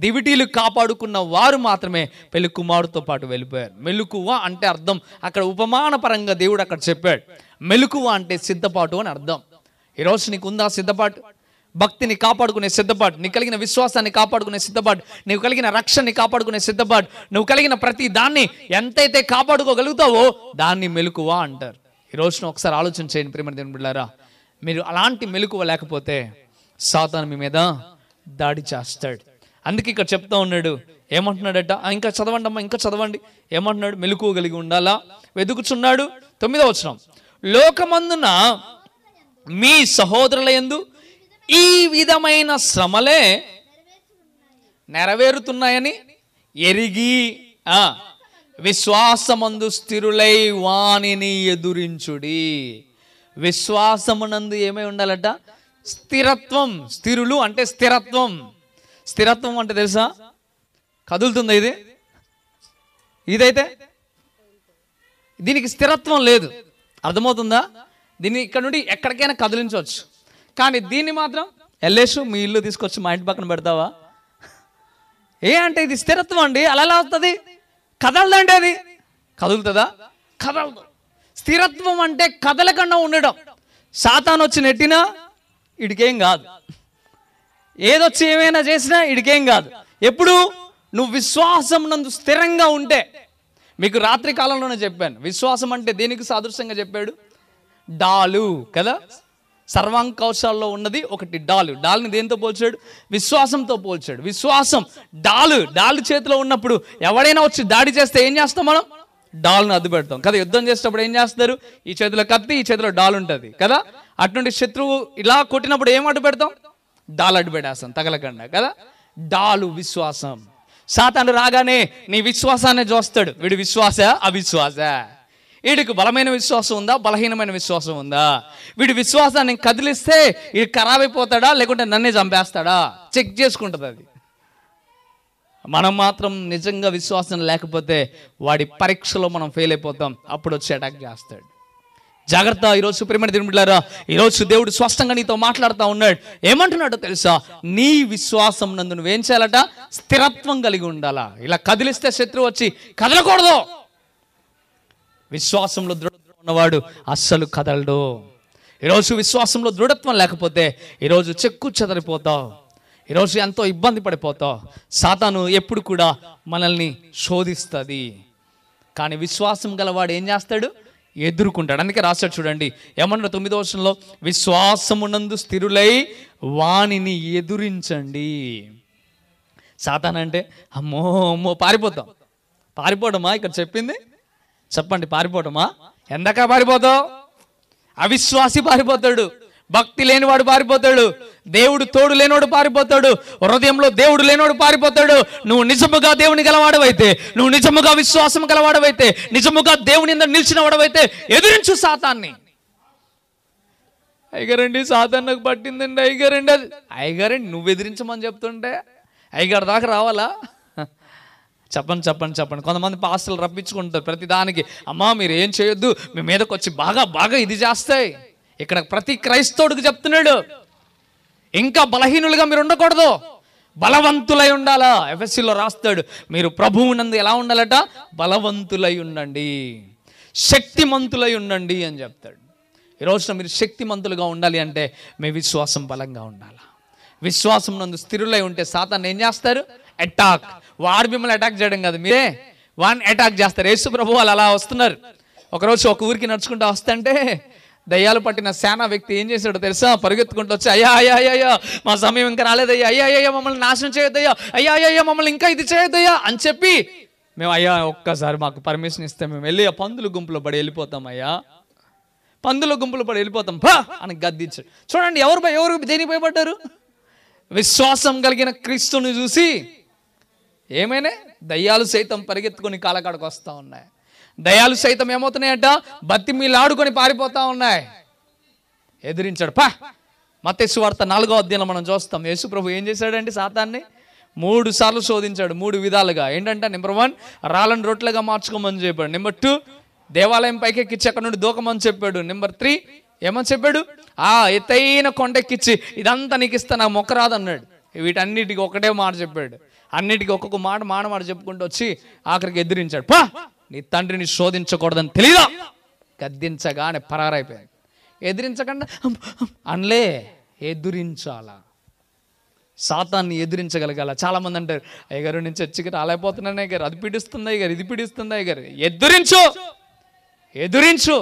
Speaker 1: దివిటీలు కాపాడుకున్న వారు మాత్రమే పెళ్లి కుమారుతో పాటు వెళ్ళిపోయారు మెలుకువ అంటే అర్థం అక్కడ ఉపమాన పరంగా దేవుడు అక్కడ చెప్పాడు మెలుకువ అంటే సిద్ధపాటు అని అర్థం ఈరోజు నీకు ఉందా సిద్ధపాటు భక్తిని కాపాడుకునే సిద్ధపాటు నీకు కలిగిన విశ్వాసాన్ని కాపాడుకునే సిద్ధపాటు నువ్వు కలిగిన రక్షణని కాపాడుకునే సిద్ధపాటు నువ్వు కలిగిన ప్రతి దాన్ని ఎంతైతే కాపాడుకోగలుగుతావో దాన్ని మెలుకువ అంటారు ఈ రోజున ఒకసారి ఆలోచన చేయండి ప్రేమ దేవుని మీరు అలాంటి మెలుకువ లేకపోతే సాతాను మీ మీద దాడి చేస్తాడు అందుకే ఇక్కడ చెప్తా ఉన్నాడు ఏమంటున్నాడట ఇంకా చదవండి అమ్మా ఇంకా చదవండి ఏమంటున్నాడు మెలకు కలిగి ఉండాలా వెతుకుచున్నాడు తొమ్మిదో వచ్చిన లోకమందున మీ సహోదరుల ఎందు ఈ విధమైన శ్రమలే నెరవేరుతున్నాయని ఎరిగి విశ్వాసమందు స్థిరులై వాణిని ఎదురించుడి విశ్వాసమునందు ఏమై ఉండాలట స్థిరత్వం స్థిరులు అంటే స్థిరత్వం స్థిరత్వం అంటే తెలుసా కదులుతుంది ఇది ఇదైతే దీనికి స్థిరత్వం లేదు అర్థమవుతుందా దీన్ని ఇక్కడ నుండి ఎక్కడికైనా కదిలించవచ్చు కానీ దీన్ని మాత్రం ఎల్లేసు మీ ఇల్లు తీసుకొచ్చి మా ఇంటి పక్కన పెడతావా ఏ అంటే ఇది స్థిరత్వం అండి అలా ఎలా వస్తుంది కదలదండి అది కదులుతుందా కదల స్థిరత్వం అంటే కదలకుండా ఉండడం సాతాను వచ్చి నెట్టినా ఇడికేం కాదు ఏదొచ్చి ఏమైనా చేసినా ఇడికేం కాదు ఎప్పుడు నువ్వు విశ్వాసం నందు స్థిరంగా ఉంటే మీకు రాత్రి కాలంలోనే చెప్పాను విశ్వాసం అంటే దేనికి సాదృశ్యంగా చెప్పాడు డాలు కదా సర్వాంకౌశాల్లో ఉన్నది ఒకటి డాలు డాల్ని దేంతో పోల్చాడు విశ్వాసంతో పోల్చాడు విశ్వాసం డాలు డాలు చేతిలో ఉన్నప్పుడు ఎవడైనా వచ్చి దాడి చేస్తే ఏం చేస్తాం మనం డాల్ను అద్దు పెడతాం కదా యుద్ధం చేసేటప్పుడు ఏం చేస్తారు ఈ చేతిలో కత్తి ఈ చేతిలో డాల్ ఉంటుంది కదా అటువంటి శత్రువు ఇలా కొట్టినప్పుడు ఏం అడ్డు పెడతాం డాలడ్ పెడేస్తాం తగలకండా కదా డాలు విశ్వాసం సాతాను రాగానే నీ విశ్వాసాన్ని చూస్తాడు వీడు విశ్వాస అవిశ్వాస వీడికి బలమైన విశ్వాసం ఉందా బలహీనమైన విశ్వాసం ఉందా వీడి విశ్వాసాన్ని కదిలిస్తే వీడు ఖరాబ్ అయిపోతాడా లేకుంటే నన్నే చంపేస్తాడా చెక్ చేసుకుంటుంది అది మనం మాత్రం నిజంగా విశ్వాసం లేకపోతే వాడి పరీక్షలో మనం ఫెయిల్ అయిపోతాం అప్పుడు వచ్చి అటాక్ చేస్తాడు జాగ్రత్త ఈరోజు ప్రేమ దినబిడ్డారా ఈరోజు దేవుడు స్పష్టంగా నీతో మాట్లాడుతూ ఉన్నాడు ఏమంటున్నాడో తెలుసా నీ విశ్వాసం నందు నువ్వేం చేయాలట స్థిరత్వం కలిగి ఉండాలా ఇలా కదిలిస్తే శత్రువు వచ్చి కదలకూడదు విశ్వాసంలో దృఢ ఉన్నవాడు అస్సలు కదలడు ఈరోజు విశ్వాసంలో దృఢత్వం లేకపోతే ఈరోజు చెక్కు చెదరిపోతావు ఈరోజు ఎంతో ఇబ్బంది పడిపోతావు సాతాను ఎప్పుడు కూడా మనల్ని శోధిస్తుంది కానీ విశ్వాసం గలవాడు ఏం చేస్తాడు ఎదుర్కొంటాడు అందుకే రాశాడు చూడండి ఏమన్నా తొమ్మిదో వర్షంలో విశ్వాసమునందు స్థిరులై వాణిని ఎదురించండి సాతాన్ అంటే అమ్మో అమ్మో పారిపోతాం పారిపోవడమా ఇక్కడ చెప్పింది చెప్పండి పారిపోవడమా ఎందాక పారిపోతావు అవిశ్వాసి పారిపోతాడు భక్తి లేనివాడు పారిపోతాడు దేవుడు తోడు లేనోడు పారిపోతాడు హృదయంలో దేవుడు లేనోడు పారిపోతాడు నువ్వు నిజముగా దేవుని గలవాడవైతే నువ్వు నిజముగా విశ్వాసం గలవాడవైతే నిజముగా దేవుని నిలిచిన వాడవైతే ఎదిరించు సాతాన్ని అయ్యగారండి సాతాన్నకు పట్టిందండి అయ్యగారండి అది అయ్యగారండి నువ్వు ఎదిరించమని చెప్తుంటే అయ్యగారు దాకా రావాలా చెప్పండి చెప్పండి చెప్పండి కొంతమంది పాస్టలు రప్పించుకుంటారు ప్రతి దానికి అమ్మా మీరు ఏం చేయొద్దు మీ మీదకి వచ్చి బాగా బాగా ఇది చేస్తాయి ఇక్కడ ప్రతి క్రైస్తవుడికి చెప్తున్నాడు ఇంకా బలహీనులుగా మీరు ఉండకూడదు బలవంతులై ఉండాలా ఎఫ్ఎస్సిలో రాస్తాడు మీరు ప్రభువునందు ఎలా ఉండాలట బలవంతులై ఉండండి శక్తిమంతులై ఉండండి అని చెప్తాడు ఈ రోజున మీరు శక్తిమంతులుగా ఉండాలి అంటే మీ విశ్వాసం బలంగా ఉండాలా విశ్వాసం నందు స్థిరులై ఉంటే సాతాన్ని ఏం చేస్తారు అటాక్ వాడు మిమ్మల్ని అటాక్ చేయడం కాదు మీరే వాడిని అటాక్ చేస్తారు యేసు ప్రభు వాళ్ళు అలా వస్తున్నారు ఒకరోజు ఒక ఊరికి నడుచుకుంటూ వస్తుంటే దయ్యాలు పట్టిన శానా వ్యక్తి ఏం చేశాడు తెలుసా పరిగెత్తుకుంటూ వచ్చి అయ్యా అయ్యా అయ్యా మా సమయం ఇంకా రాలేదయ్యా అయ్యా అయ్యా మమ్మల్ని నాశనం చేయొద్దయ్యా అయ్యా అయ్యా మమ్మల్ని ఇంకా ఇది చేయొద్దయ్యా అని చెప్పి మేము అయ్యా ఒక్కసారి మాకు పర్మిషన్ ఇస్తే మేము వెళ్ళి పందుల గుంపులో పడి వెళ్ళిపోతాం అయ్యా పందుల గుంపులు పడి వెళ్ళిపోతాం పా అని గద్దించాడు చూడండి ఎవరు ఎవరు దేని భయపడ్డారు విశ్వాసం కలిగిన క్రీస్తుని చూసి ఏమైనా దయ్యాలు సైతం పరిగెత్తుకొని కాలకాడకు వస్తూ ఉన్నాయి దయాలు సైతం ఏమవుతున్నాయంట మీలాడుకొని పారిపోతా ఉన్నాయి ఎదిరించాడు పా మతేసు వార్త నాలుగో అధ్యయనం మనం చూస్తాం యేసు ప్రభు ఏం చేశాడండి సాతాన్ని మూడు సార్లు శోధించాడు మూడు విధాలుగా ఏంటంటే నెంబర్ వన్ రాళ్ళను రొట్లుగా మార్చుకోమని చెప్పాడు నెంబర్ టూ దేవాలయం పైకెక్కిచ్చి అక్కడ నుండి దూకమని చెప్పాడు నెంబర్ త్రీ ఏమని చెప్పాడు ఆ ఎత్తైన కొండెక్కిచ్చి ఇదంతా నీకు ఇస్తా నాకు మొక్కరాదు అన్నాడు వీటన్నిటికీ ఒకటే మాట చెప్పాడు అన్నిటికీ ఒక్కొక్క మాట మాట మాట చెప్పుకుంటూ వచ్చి ఆఖరికి ఎదిరించాడు పా నీ తండ్రిని శోధించకూడదని తెలియదా గద్దించగానే పరారైపోయాడు ఎదిరించకుండా అనలే ఎదురించాలా సాతాన్ని ఎదిరించగలగాల చాలామంది అంటారు అయ్యగారు నుంచి చర్చికి రాలేకపోతున్నాను గారు అది పీడిస్తుంది అయ్యగారు ఇది పీడిస్తుంది అయ్యగారు ఎదురించు ఎదురించు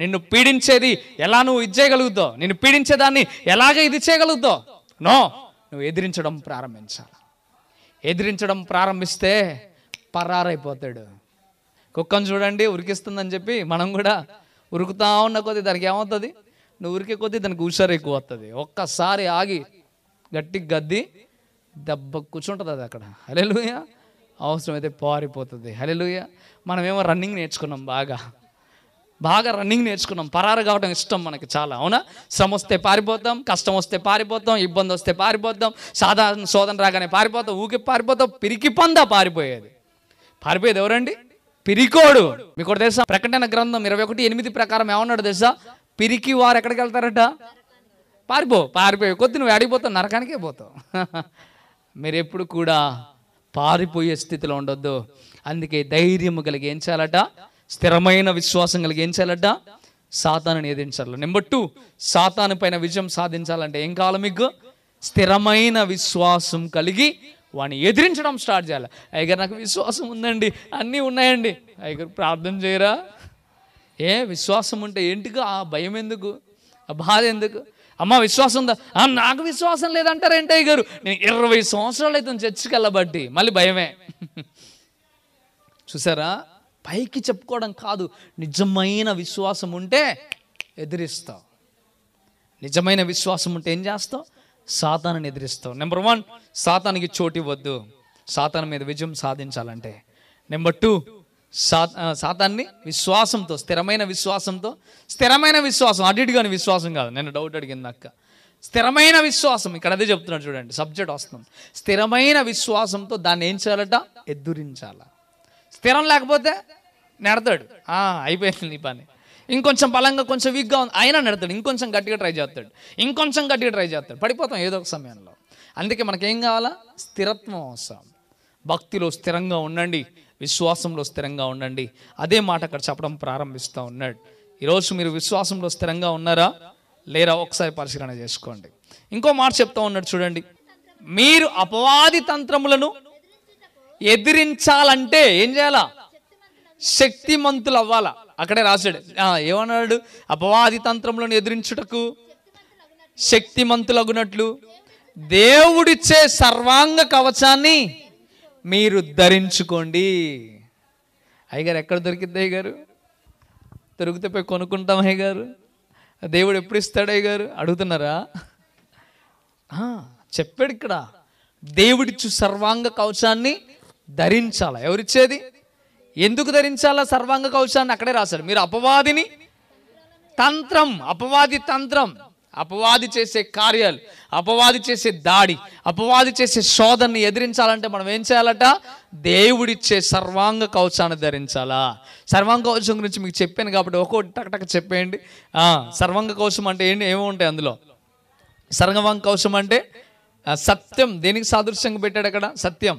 Speaker 1: నిన్ను పీడించేది ఎలా నువ్వు ఇది చేయగలుగుతావు నిన్ను పీడించేదాన్ని ఎలాగ ఇది చేయగలుగుతావు నో నువ్వు ఎదిరించడం ప్రారంభించాలి ఎదిరించడం ప్రారంభిస్తే పరారైపోతాడు కుక్కను చూడండి ఉరికిస్తుందని చెప్పి మనం కూడా ఉరుకుతా ఉన్న కొద్దీ దానికి ఏమవుతుంది నువ్వు ఉరికే కొద్దీ దానికి హుషారు ఎక్కువ వస్తుంది ఒక్కసారి ఆగి గట్టి గద్ది దెబ్బ కూర్చుంటుంది అది అక్కడ హలెలుయ అవసరమైతే పారిపోతుంది హలెలుయ మనమేమో రన్నింగ్ నేర్చుకున్నాం బాగా బాగా రన్నింగ్ నేర్చుకున్నాం పరారు కావడం ఇష్టం మనకి చాలా అవునా శ్రమ వస్తే పారిపోతాం కష్టం వస్తే పారిపోతాం ఇబ్బంది వస్తే పారిపోతాం సాధారణ శోధన రాగానే పారిపోతాం ఊకి పారిపోతాం పిరికి పందా పారిపోయేది పారిపోయేది ఎవరండి పిరికోడు మీకు తెలుసా ప్రకటన గ్రంథం ఇరవై ఒకటి ఎనిమిది ప్రకారం ఏమన్నాడు తెలుసా పిరికి వారు ఎక్కడికి వెళ్తారట పారిపో పారిపోయి కొద్ది నువ్వు అడిగిపోతావు నరకానికే పోతావు [laughs] మీరు ఎప్పుడు కూడా పారిపోయే స్థితిలో ఉండొద్దు అందుకే ధైర్యం కలిగించాలట స్థిరమైన విశ్వాసం చేయాలట సాతాను ఎదించాలి నెంబర్ టూ సాతాను పైన విజయం సాధించాలంటే ఏం కావాలి మీకు స్థిరమైన విశ్వాసం కలిగి వాడిని ఎదిరించడం స్టార్ట్ చేయాలి అయ్యగారు నాకు విశ్వాసం ఉందండి అన్నీ ఉన్నాయండి అయ్యగారు ప్రార్థన చేయరా ఏ విశ్వాసం ఉంటే ఏంటికి ఆ భయం ఎందుకు ఆ బాధ ఎందుకు అమ్మ విశ్వాసం ఉందా నాకు విశ్వాసం లేదంటారు ఏంటి గారు నేను ఇరవై సంవత్సరాలు అయితే చర్చికి వెళ్ళబట్టి మళ్ళీ భయమే చూసారా పైకి చెప్పుకోవడం కాదు నిజమైన విశ్వాసం ఉంటే ఎదిరిస్తావు నిజమైన విశ్వాసం ఉంటే ఏం చేస్తావు సాతాను ఎదిరిస్తావు నెంబర్ వన్ సాతానికి చోటు ఇవ్వద్దు సాతాను మీద విజయం సాధించాలంటే నెంబర్ టూ సా సాతాన్ని విశ్వాసంతో స్థిరమైన విశ్వాసంతో స్థిరమైన విశ్వాసం కానీ విశ్వాసం కాదు నేను డౌట్ అడిగింది అక్క స్థిరమైన విశ్వాసం ఇక్కడ అదే చెప్తున్నాడు చూడండి సబ్జెక్ట్ వస్తుంది స్థిరమైన విశ్వాసంతో దాన్ని ఏం చేయాలట ఎదురించాల స్థిరం లేకపోతే నెడతాడు అయిపోయింది నీ పని ఇంకొంచెం బలంగా కొంచెం వీక్గా ఉంది అయినా నెడతాడు ఇంకొంచెం గట్టిగా ట్రై చేస్తాడు ఇంకొంచెం గట్టిగా ట్రై చేస్తాడు పడిపోతాం ఏదో ఒక సమయంలో అందుకే మనకేం కావాలా స్థిరత్వం అవసరం భక్తిలో స్థిరంగా ఉండండి విశ్వాసంలో స్థిరంగా ఉండండి అదే మాట అక్కడ చెప్పడం ప్రారంభిస్తూ ఉన్నాడు ఈరోజు మీరు విశ్వాసంలో స్థిరంగా ఉన్నారా లేరా ఒకసారి పరిశీలన చేసుకోండి ఇంకో మాట చెప్తా ఉన్నాడు చూడండి మీరు అపవాది తంత్రములను ఎదిరించాలంటే ఏం చేయాలా శక్తిమంతులు అవ్వాలా అక్కడే రాశాడు ఏమన్నాడు అపవాది తంత్రంలో ఎదిరించుటకు శక్తిమంతులగునట్లు దేవుడిచ్చే సర్వాంగ కవచాన్ని మీరు ధరించుకోండి అయ్యగారు ఎక్కడ దొరికిద్ది అయ్యగారు దొరికితే పోయి కొనుక్కుంటాం అయ్యగారు దేవుడు ఎప్పుడు ఇస్తాడు అయ్యగారు అడుగుతున్నారా చెప్పాడు ఇక్కడ దేవుడిచ్చు సర్వాంగ కవచాన్ని ధరించాలి ఎవరిచ్చేది ఎందుకు ధరించాలా సర్వాంగ కవచాన్ని అక్కడే రాశారు మీరు అపవాదిని తంత్రం అపవాది తంత్రం అపవాది చేసే కార్యాలు అపవాది చేసే దాడి అపవాది చేసే శోధనని ఎదిరించాలంటే మనం ఏం చేయాలట దేవుడిచ్చే సర్వాంగ కవచాన్ని ధరించాలా సర్వాంగ కవచం గురించి మీకు చెప్పాను కాబట్టి ఒక్కొక్కటి టకటక చెప్పేయండి సర్వాంగ కవచం అంటే ఏంటి ఏమో ఉంటాయి అందులో సర్వాంగ కవచం అంటే సత్యం దేనికి సాదృశ్యంగా పెట్టాడు అక్కడ సత్యం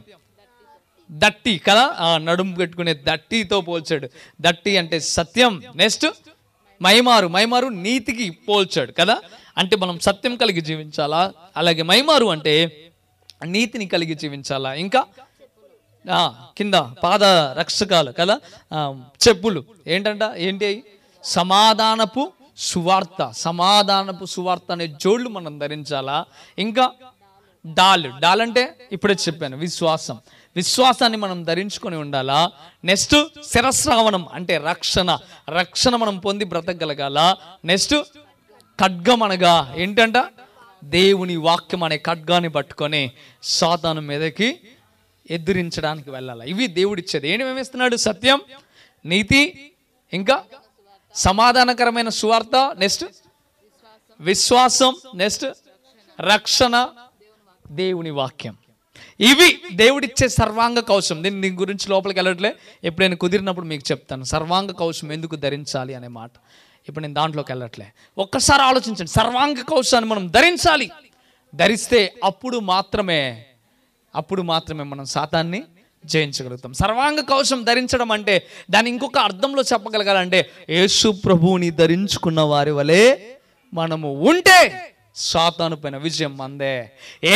Speaker 1: దట్టి కదా నడుము పెట్టుకునే దట్టితో పోల్చాడు దట్టి అంటే సత్యం నెక్స్ట్ మైమారు మైమారు నీతికి పోల్చాడు కదా అంటే మనం సత్యం కలిగి జీవించాలా అలాగే మైమారు అంటే నీతిని కలిగి జీవించాలా ఇంకా కింద పాద రక్షకాలు కదా చెప్పులు ఏంటంట ఏంటి సమాధానపు సువార్త సమాధానపు సువార్త అనే జోళ్ళు మనం ధరించాలా ఇంకా డాల్ డాల్ అంటే ఇప్పుడే చెప్పాను విశ్వాసం విశ్వాసాన్ని మనం ధరించుకొని ఉండాలా నెక్స్ట్ శిరస్రావణం అంటే రక్షణ రక్షణ మనం పొంది బ్రతకగలగాల నెక్స్ట్ ఖడ్గం అనగా ఏంటంట దేవుని వాక్యం అనే ఖడ్గాన్ని పట్టుకొని సాతాను మీదకి ఎదిరించడానికి వెళ్ళాలి ఇవి దేవుడిచ్చేది ఏమిస్తున్నాడు సత్యం నీతి ఇంకా సమాధానకరమైన సువార్త నెక్స్ట్ విశ్వాసం నెక్స్ట్ రక్షణ దేవుని వాక్యం ఇవి దేవుడిచ్చే సర్వాంగ కౌశం నేను దీని గురించి లోపలికి వెళ్ళట్లే ఎప్పుడైనా కుదిరినప్పుడు మీకు చెప్తాను సర్వాంగ కౌశం ఎందుకు ధరించాలి అనే మాట ఇప్పుడు నేను దాంట్లోకి వెళ్ళట్లే ఒక్కసారి ఆలోచించండి సర్వాంగ కౌశాన్ని మనం ధరించాలి ధరిస్తే అప్పుడు మాత్రమే అప్పుడు మాత్రమే మనం శాతాన్ని జయించగలుగుతాం సర్వాంగ కౌశం ధరించడం అంటే దాని ఇంకొక అర్థంలో చెప్పగలగాలంటే యేసు ప్రభువుని ధరించుకున్న వారి వలె మనము ఉంటే సాతాను పైన విజయం అందే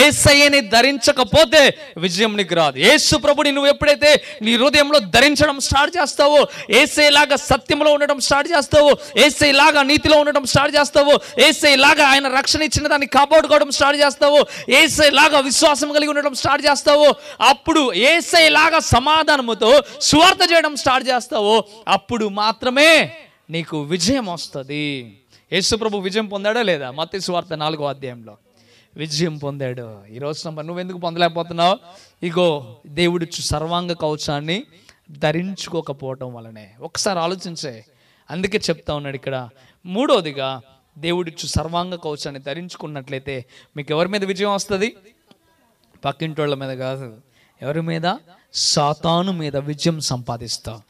Speaker 1: ఏసయ్యని ధరించకపోతే విజయం నీకు రాదు ఏసు ప్రభుని నువ్వు ఎప్పుడైతే నీ హృదయంలో ధరించడం స్టార్ట్ చేస్తావో ఏసైలాగా సత్యంలో ఉండడం స్టార్ట్ చేస్తావో ఏసైలాగా నీతిలో ఉండడం స్టార్ట్ చేస్తావో ఏసైలాగా ఆయన రక్షణ ఇచ్చిన దాన్ని కాపాడుకోవడం స్టార్ట్ చేస్తావో ఏసైలాగా విశ్వాసం కలిగి ఉండడం స్టార్ట్ చేస్తావో అప్పుడు ఏసైలాగా సమాధానముతో సువార్త చేయడం స్టార్ట్ చేస్తావో అప్పుడు మాత్రమే నీకు విజయం వస్తుంది యేసుప్రభు విజయం పొందాడా లేదా మత్తి స్వార్థ నాలుగో అధ్యాయంలో విజయం పొందాడు ఈ రోజు నువ్వు నువ్వెందుకు పొందలేకపోతున్నావు ఇగో దేవుడు సర్వాంగ కవచాన్ని ధరించుకోకపోవటం వలనే ఒకసారి ఆలోచించే అందుకే చెప్తా ఉన్నాడు ఇక్కడ మూడోదిగా దేవుడిచ్చు సర్వాంగ కవచాన్ని ధరించుకున్నట్లయితే మీకు ఎవరి మీద విజయం వస్తుంది పక్కింటి వాళ్ళ మీద కాదు ఎవరి మీద సాతాను మీద విజయం సంపాదిస్తావు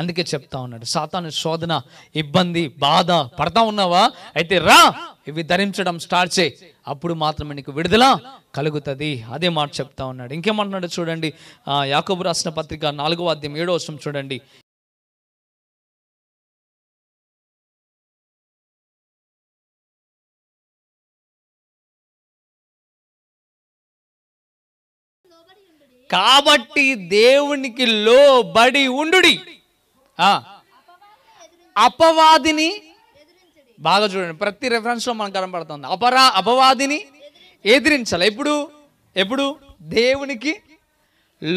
Speaker 1: అందుకే చెప్తా ఉన్నాడు సాతాను శోధన ఇబ్బంది బాధ పడతా ఉన్నావా అయితే రా ఇవి ధరించడం స్టార్ట్ చేయి అప్పుడు మాత్రమే నీకు విడుదల కలుగుతుంది అదే మాట చెప్తా ఉన్నాడు ఇంకేమంటున్నాడు చూడండి యాకబు రాసిన పత్రిక నాలుగో అధ్యయం ఏడో వర్షం చూడండి కాబట్టి దేవునికి లోబడి ఉండుడి అపవాదిని బాగా చూడండి ప్రతి రెఫరెన్స్లో మనం కనపడుతుంది అపరా అపవాదిని ఎదిరించాలి ఎప్పుడు ఎప్పుడు దేవునికి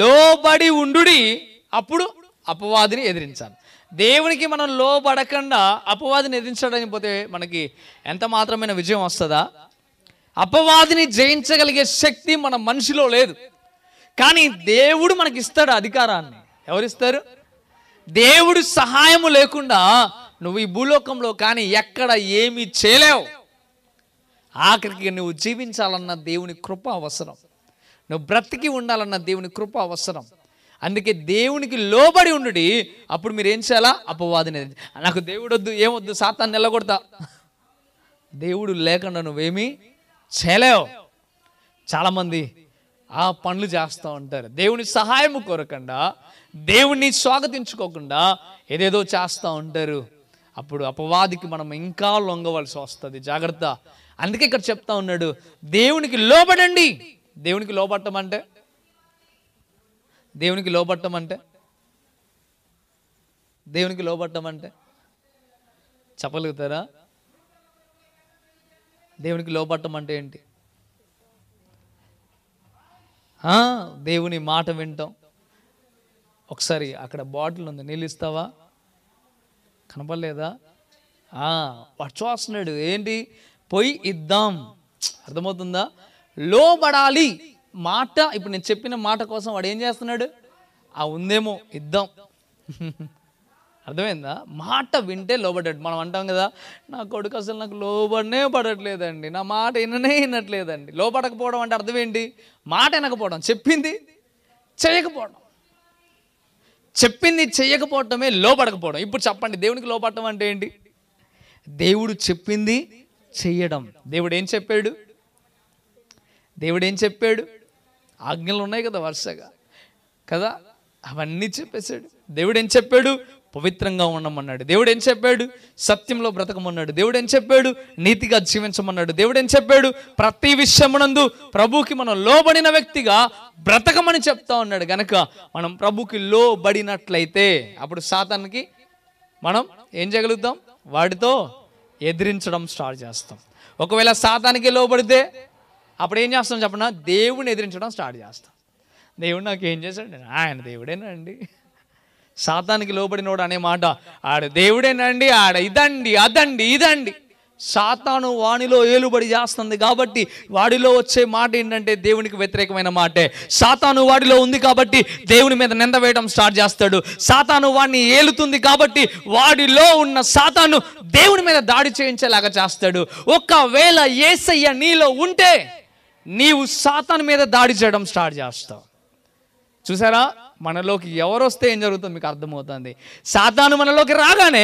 Speaker 1: లోబడి ఉండు అప్పుడు అపవాదిని ఎదిరించాలి దేవునికి మనం లోబడకుండా అపవాదిని ఎదిరించడానికి పోతే మనకి ఎంత మాత్రమైన విజయం వస్తుందా అపవాదిని జయించగలిగే శక్తి మన మనిషిలో లేదు కానీ దేవుడు మనకి ఇస్తాడు అధికారాన్ని ఎవరిస్తారు దేవుడి సహాయము లేకుండా నువ్వు ఈ భూలోకంలో కానీ ఎక్కడ ఏమీ చేయలేవు ఆఖరికి నువ్వు జీవించాలన్న దేవుని కృప అవసరం నువ్వు బ్రతికి ఉండాలన్న దేవుని కృప అవసరం అందుకే దేవునికి లోబడి ఉండు అప్పుడు మీరు ఏం చేయాలా అపవాదిని నాకు దేవుడు వద్దు ఏమొద్దు సాతాన్ని నిలగొడతా దేవుడు లేకుండా నువ్వేమీ చేయలేవు చాలామంది ఆ పనులు చేస్తూ ఉంటారు దేవుని సహాయం కోరకుండా దేవుణ్ణి స్వాగతించుకోకుండా ఏదేదో చేస్తూ ఉంటారు అప్పుడు అపవాదికి మనం ఇంకా లొంగవలసి వస్తుంది జాగ్రత్త అందుకే ఇక్కడ చెప్తా ఉన్నాడు దేవునికి లోబడండి దేవునికి లోబట్టమంటే దేవునికి లోబట్టమంటే దేవునికి లోబట్టమంటే చెప్పగలుగుతారా దేవునికి లోబట్టమంటే ఏంటి దేవుని మాట వింటాం ఒకసారి అక్కడ బాటిల్ ఉంది నీళ్ళు ఇస్తావా కనపడలేదా వాడు చూస్తున్నాడు ఏంటి పోయి ఇద్దాం అర్థమవుతుందా లోబడాలి మాట ఇప్పుడు నేను చెప్పిన మాట కోసం వాడు ఏం చేస్తున్నాడు ఆ ఉందేమో ఇద్దాం అర్థమైందా మాట వింటే లోబడ్డాడు మనం అంటాం కదా నా కొడుకు అసలు నాకు లోబడినే పడట్లేదండి నా మాట విననే వినట్లేదండి లోపడకపోవడం అంటే అర్థం ఏంటి మాట వినకపోవడం చెప్పింది చేయకపోవడం చెప్పింది చేయకపోవటమే లోపడకపోవడం ఇప్పుడు చెప్పండి దేవునికి లోపడటం అంటే ఏంటి దేవుడు చెప్పింది చేయడం దేవుడు ఏం చెప్పాడు దేవుడు ఏం చెప్పాడు ఆజ్ఞలు ఉన్నాయి కదా వరుసగా కదా అవన్నీ చెప్పేశాడు దేవుడు ఏం చెప్పాడు పవిత్రంగా ఉండమన్నాడు దేవుడు ఏం చెప్పాడు సత్యంలో బ్రతకమన్నాడు దేవుడు ఏం చెప్పాడు నీతిగా జీవించమన్నాడు దేవుడు ఏం చెప్పాడు ప్రతి విషయమునందు ప్రభుకి మనం లోబడిన వ్యక్తిగా బ్రతకమని చెప్తా ఉన్నాడు గనక మనం ప్రభుకి లోబడినట్లయితే అప్పుడు సాతానికి మనం ఏం చేయగలుగుతాం వాడితో ఎదిరించడం స్టార్ట్ చేస్తాం ఒకవేళ సాతానికి లోబడితే అప్పుడు ఏం చేస్తాం చెప్పనా దేవుడిని ఎదిరించడం స్టార్ట్ చేస్తాం దేవుడు నాకు ఏం చేశాడు ఆయన దేవుడేనా అండి సాతానికి లోబడినోడు అనే మాట ఆడ దేవుడేనండి ఆడ ఇదండి అదండి ఇదండి సాతాను వాణిలో ఏలుబడి చేస్తుంది కాబట్టి వాడిలో వచ్చే మాట ఏంటంటే దేవునికి వ్యతిరేకమైన మాటే సాతాను వాడిలో ఉంది కాబట్టి దేవుని మీద నింద వేయడం స్టార్ట్ చేస్తాడు సాతాను వాడిని ఏలుతుంది కాబట్టి వాడిలో ఉన్న సాతాను దేవుని మీద దాడి చేయించేలాగా చేస్తాడు ఒకవేళ ఏసయ్య నీలో ఉంటే నీవు సాతాను మీద దాడి చేయడం స్టార్ట్ చేస్తావు చూసారా మనలోకి ఎవరొస్తే ఏం జరుగుతుందో మీకు అర్థమవుతుంది సాతాను మనలోకి రాగానే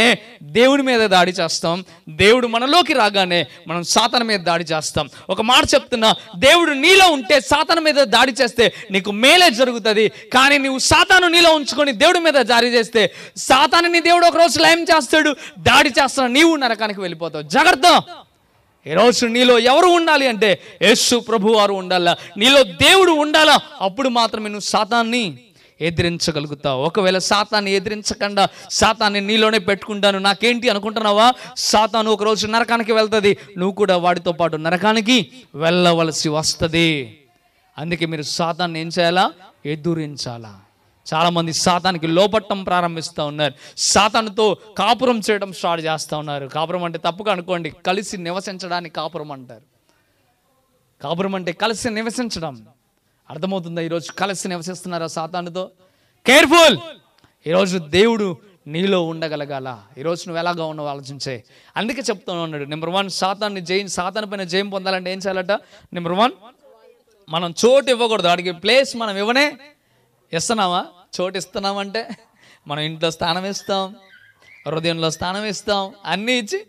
Speaker 1: దేవుడి మీద దాడి చేస్తాం దేవుడు మనలోకి రాగానే మనం సాతాను మీద దాడి చేస్తాం ఒక మాట చెప్తున్నా దేవుడు నీలో ఉంటే సాతాను మీద దాడి చేస్తే నీకు మేలే జరుగుతుంది కానీ నువ్వు సాతాను నీలో ఉంచుకొని దేవుడి మీద దాడి చేస్తే నీ దేవుడు ఒక రోజు లయం చేస్తాడు దాడి చేస్తున్న నీవు నరకానికి వెళ్ళిపోతావు జాగ్రత్త ఈరోజు నీలో ఎవరు ఉండాలి అంటే యేసు ప్రభు వారు ఉండాలా నీలో దేవుడు ఉండాలా అప్పుడు మాత్రమే నువ్వు సాతాన్ని ఎదిరించగలుగుతావు ఒకవేళ సాతాన్ని ఎదిరించకుండా సాతాన్ని నీలోనే పెట్టుకుంటాను నాకేంటి అనుకుంటున్నావా సాతాను ఒకరోజు నరకానికి వెళ్తుంది నువ్వు కూడా వాడితో పాటు నరకానికి వెళ్ళవలసి వస్తుంది అందుకే మీరు సాతాన్ని ఏం చేయాలా ఎదురించాలా చాలామంది సాతానికి లోపట్టం ప్రారంభిస్తూ ఉన్నారు సాతానుతో కాపురం చేయడం స్టార్ట్ చేస్తూ ఉన్నారు కాపురం అంటే తప్పుగా అనుకోండి కలిసి నివసించడానికి కాపురం అంటారు కాపురం అంటే కలిసి నివసించడం అర్థమవుతుందా ఈరోజు కలిసి నివసిస్తున్నారా సాతానుతో కేర్ఫుల్ ఈరోజు దేవుడు నీలో ఉండగలగాల ఈరోజు నువ్వు ఎలాగా ఉన్నావు ఆలోచించే అందుకే చెప్తా ఉన్నాడు నెంబర్ వన్ సాతాన్ని జయం సాతాన్ పైన జయం పొందాలంటే ఏం చేయాలట నెంబర్ వన్ మనం చోటు ఇవ్వకూడదు వాడికి ప్లేస్ మనం ఇవ్వనే ఇస్తున్నామా చోటు ఇస్తున్నామంటే మనం ఇంట్లో స్థానం ఇస్తాం హృదయంలో స్థానం ఇస్తాం అన్నీ ఇచ్చి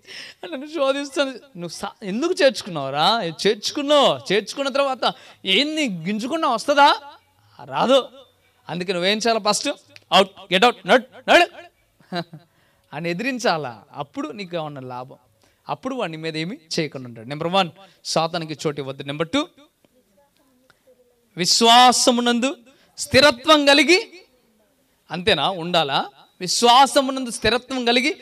Speaker 1: నన్ను శోధిస్తాను నువ్వు ఎందుకు చేర్చుకున్నావురా చేర్చుకున్నావు చేర్చుకున్న తర్వాత ఏంది గింజుకున్నా వస్తుందా రాదు అందుకే నువ్వేం చేయాలి ఫస్ట్ అవుట్ గెట్ అవుట్ నడు నడు [laughs] అని ఎదిరించాలా అప్పుడు నీకు ఉన్న లాభం అప్పుడు వాడి మీద ఏమి చేయకుండా ఉంటాడు నెంబర్ వన్ సాతనికి చోటు ఇవ్వద్దు నెంబర్ టూ విశ్వాసమునందు స్థిరత్వం కలిగి అంతేనా ఉండాలా విశ్వాసం ఉన్నందు స్థిరత్వం కలిగి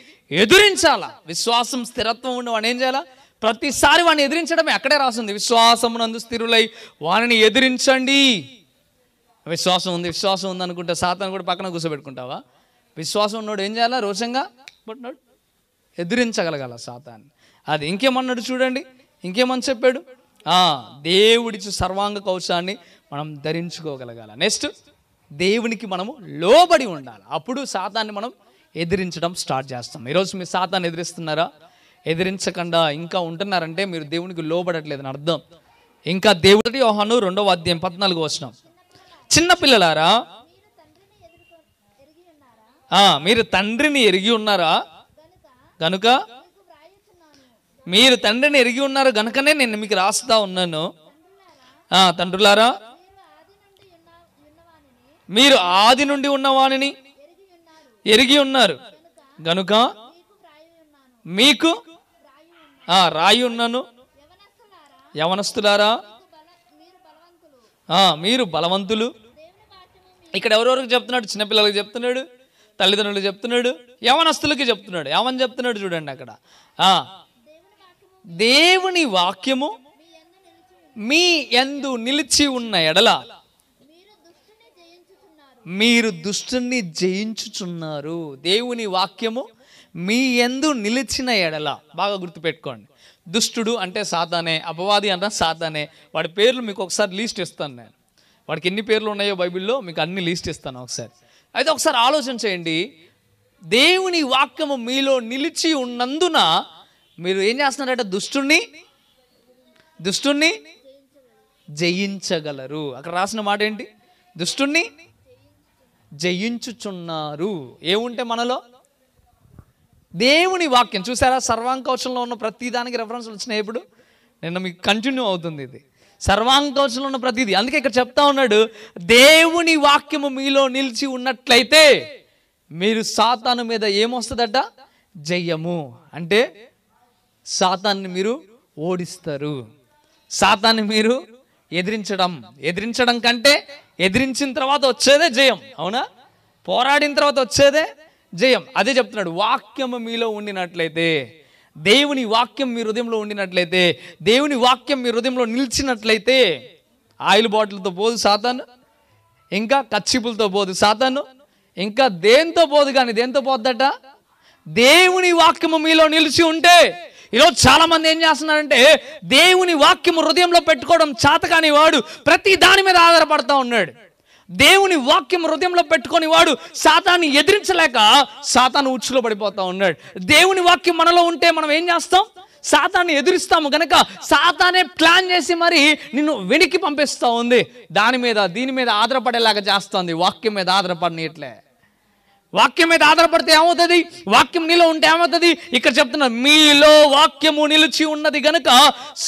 Speaker 1: ఎదురించాలా విశ్వాసం స్థిరత్వం ఉండి వాడు ఏం చేయాలా ప్రతిసారి వాడిని ఎదిరించడమే అక్కడే రాసింది విశ్వాసమునందు స్థిరులై వాణిని ఎదిరించండి విశ్వాసం ఉంది విశ్వాసం ఉంది అనుకుంటా సాతాను కూడా పక్కన కూర్చోబెట్టుకుంటావా విశ్వాసం ఉన్నాడు ఏం చేయాలా రోషంగా పుట్టినాడు ఎదిరించగలగాల సాతాన్ని అది ఇంకేమన్నాడు చూడండి ఇంకేమని చెప్పాడు దేవుడిచ్చు సర్వాంగ కౌశాన్ని మనం ధరించుకోగలగాల నెక్స్ట్ దేవునికి మనము లోబడి ఉండాలి అప్పుడు సాతాన్ని మనం ఎదిరించడం స్టార్ట్ చేస్తాం ఈరోజు మీరు సాతాన్ని ఎదిరిస్తున్నారా ఎదిరించకుండా ఇంకా ఉంటున్నారంటే మీరు దేవునికి లోబడట్లేదని అర్థం ఇంకా దేవుడి యోహాను రెండవ అధ్యాయం పద్నాలుగు వచ్చినాం చిన్న పిల్లలారా మీరు తండ్రిని ఎరిగి ఉన్నారా కనుక మీరు తండ్రిని ఎరిగి ఉన్నారు కనుకనే నేను మీకు రాస్తా ఉన్నాను తండ్రులారా మీరు ఆది నుండి ఉన్నవాణిని ఎరిగి ఉన్నారు గనుక మీకు రాయి ఉన్నాను యవనస్తులారా మీరు బలవంతులు ఇక్కడ ఎవరెవరికి చెప్తున్నాడు చిన్నపిల్లలకి చెప్తున్నాడు తల్లిదండ్రులకు చెప్తున్నాడు యవనస్తులకి చెప్తున్నాడు యవని చెప్తున్నాడు చూడండి అక్కడ దేవుని వాక్యము మీ ఎందు నిలిచి ఉన్న ఎడల మీరు దుష్టుని జయించుచున్నారు దేవుని వాక్యము మీ ఎందు నిలిచిన ఎడల బాగా గుర్తుపెట్టుకోండి దుష్టుడు అంటే సాతానే అపవాది అంటే సాతానే వాడి పేర్లు మీకు ఒకసారి లీస్ట్ ఇస్తాను నేను వాడికి ఎన్ని పేర్లు ఉన్నాయో బైబిల్లో మీకు అన్ని లీస్ట్ ఇస్తాను ఒకసారి అయితే ఒకసారి ఆలోచన చేయండి దేవుని వాక్యము మీలో నిలిచి ఉన్నందున మీరు ఏం చేస్తున్నారంటే దుష్టుణ్ణి దుష్టుణ్ణి జయించగలరు అక్కడ రాసిన మాట ఏంటి దుష్టుణ్ణి జయించుచున్నారు ఏముంటే మనలో దేవుని వాక్యం చూసారా సర్వాంకౌశంలో ఉన్న ప్రతిదానికి రెఫరెన్స్ వచ్చినాయి ఇప్పుడు నిన్న మీకు కంటిన్యూ అవుతుంది ఇది సర్వాంకవచంలో ఉన్న ప్రతిదీ అందుకే ఇక్కడ చెప్తా ఉన్నాడు దేవుని వాక్యము మీలో నిలిచి ఉన్నట్లయితే మీరు సాతాను మీద ఏమొస్తుందట జయము అంటే సాతాన్ని మీరు ఓడిస్తారు సాతాన్ని మీరు ఎదిరించడం ఎదిరించడం కంటే ఎదిరించిన తర్వాత వచ్చేదే జయం అవునా పోరాడిన తర్వాత వచ్చేదే జయం అదే చెప్తున్నాడు వాక్యము మీలో ఉండినట్లయితే దేవుని వాక్యం మీ హృదయంలో ఉండినట్లయితే దేవుని వాక్యం మీ హృదయంలో నిలిచినట్లయితే ఆయిల్ బాటిల్తో పోదు సాతాను ఇంకా కచ్చిపులతో పోదు సాతాను ఇంకా దేంతో పోదు కానీ దేంతో పోద్దట దేవుని వాక్యము మీలో నిలిచి ఉంటే ఈరోజు చాలామంది ఏం చేస్తున్నారంటే దేవుని వాక్యం హృదయంలో పెట్టుకోవడం చాతకాని వాడు ప్రతి దాని మీద ఆధారపడతా ఉన్నాడు దేవుని వాక్యం హృదయంలో పెట్టుకొని వాడు సాతాన్ని ఎదిరించలేక సాతాను ఉచ్చులో పడిపోతా ఉన్నాడు దేవుని వాక్యం మనలో ఉంటే మనం ఏం చేస్తాం సాతాన్ని ఎదురిస్తాము కనుక సాతానే ప్లాన్ చేసి మరి నిన్ను వెనక్కి పంపిస్తూ ఉంది దాని మీద దీని మీద ఆధారపడేలాగా చేస్తుంది వాక్యం మీద ఆధారపడినట్లే వాక్యం మీద ఆధారపడితే ఏమవుతుంది వాక్యం నిలో ఉంటే ఏమవుతుంది ఇక్కడ చెప్తున్నా మీలో వాక్యము నిలిచి ఉన్నది గనుక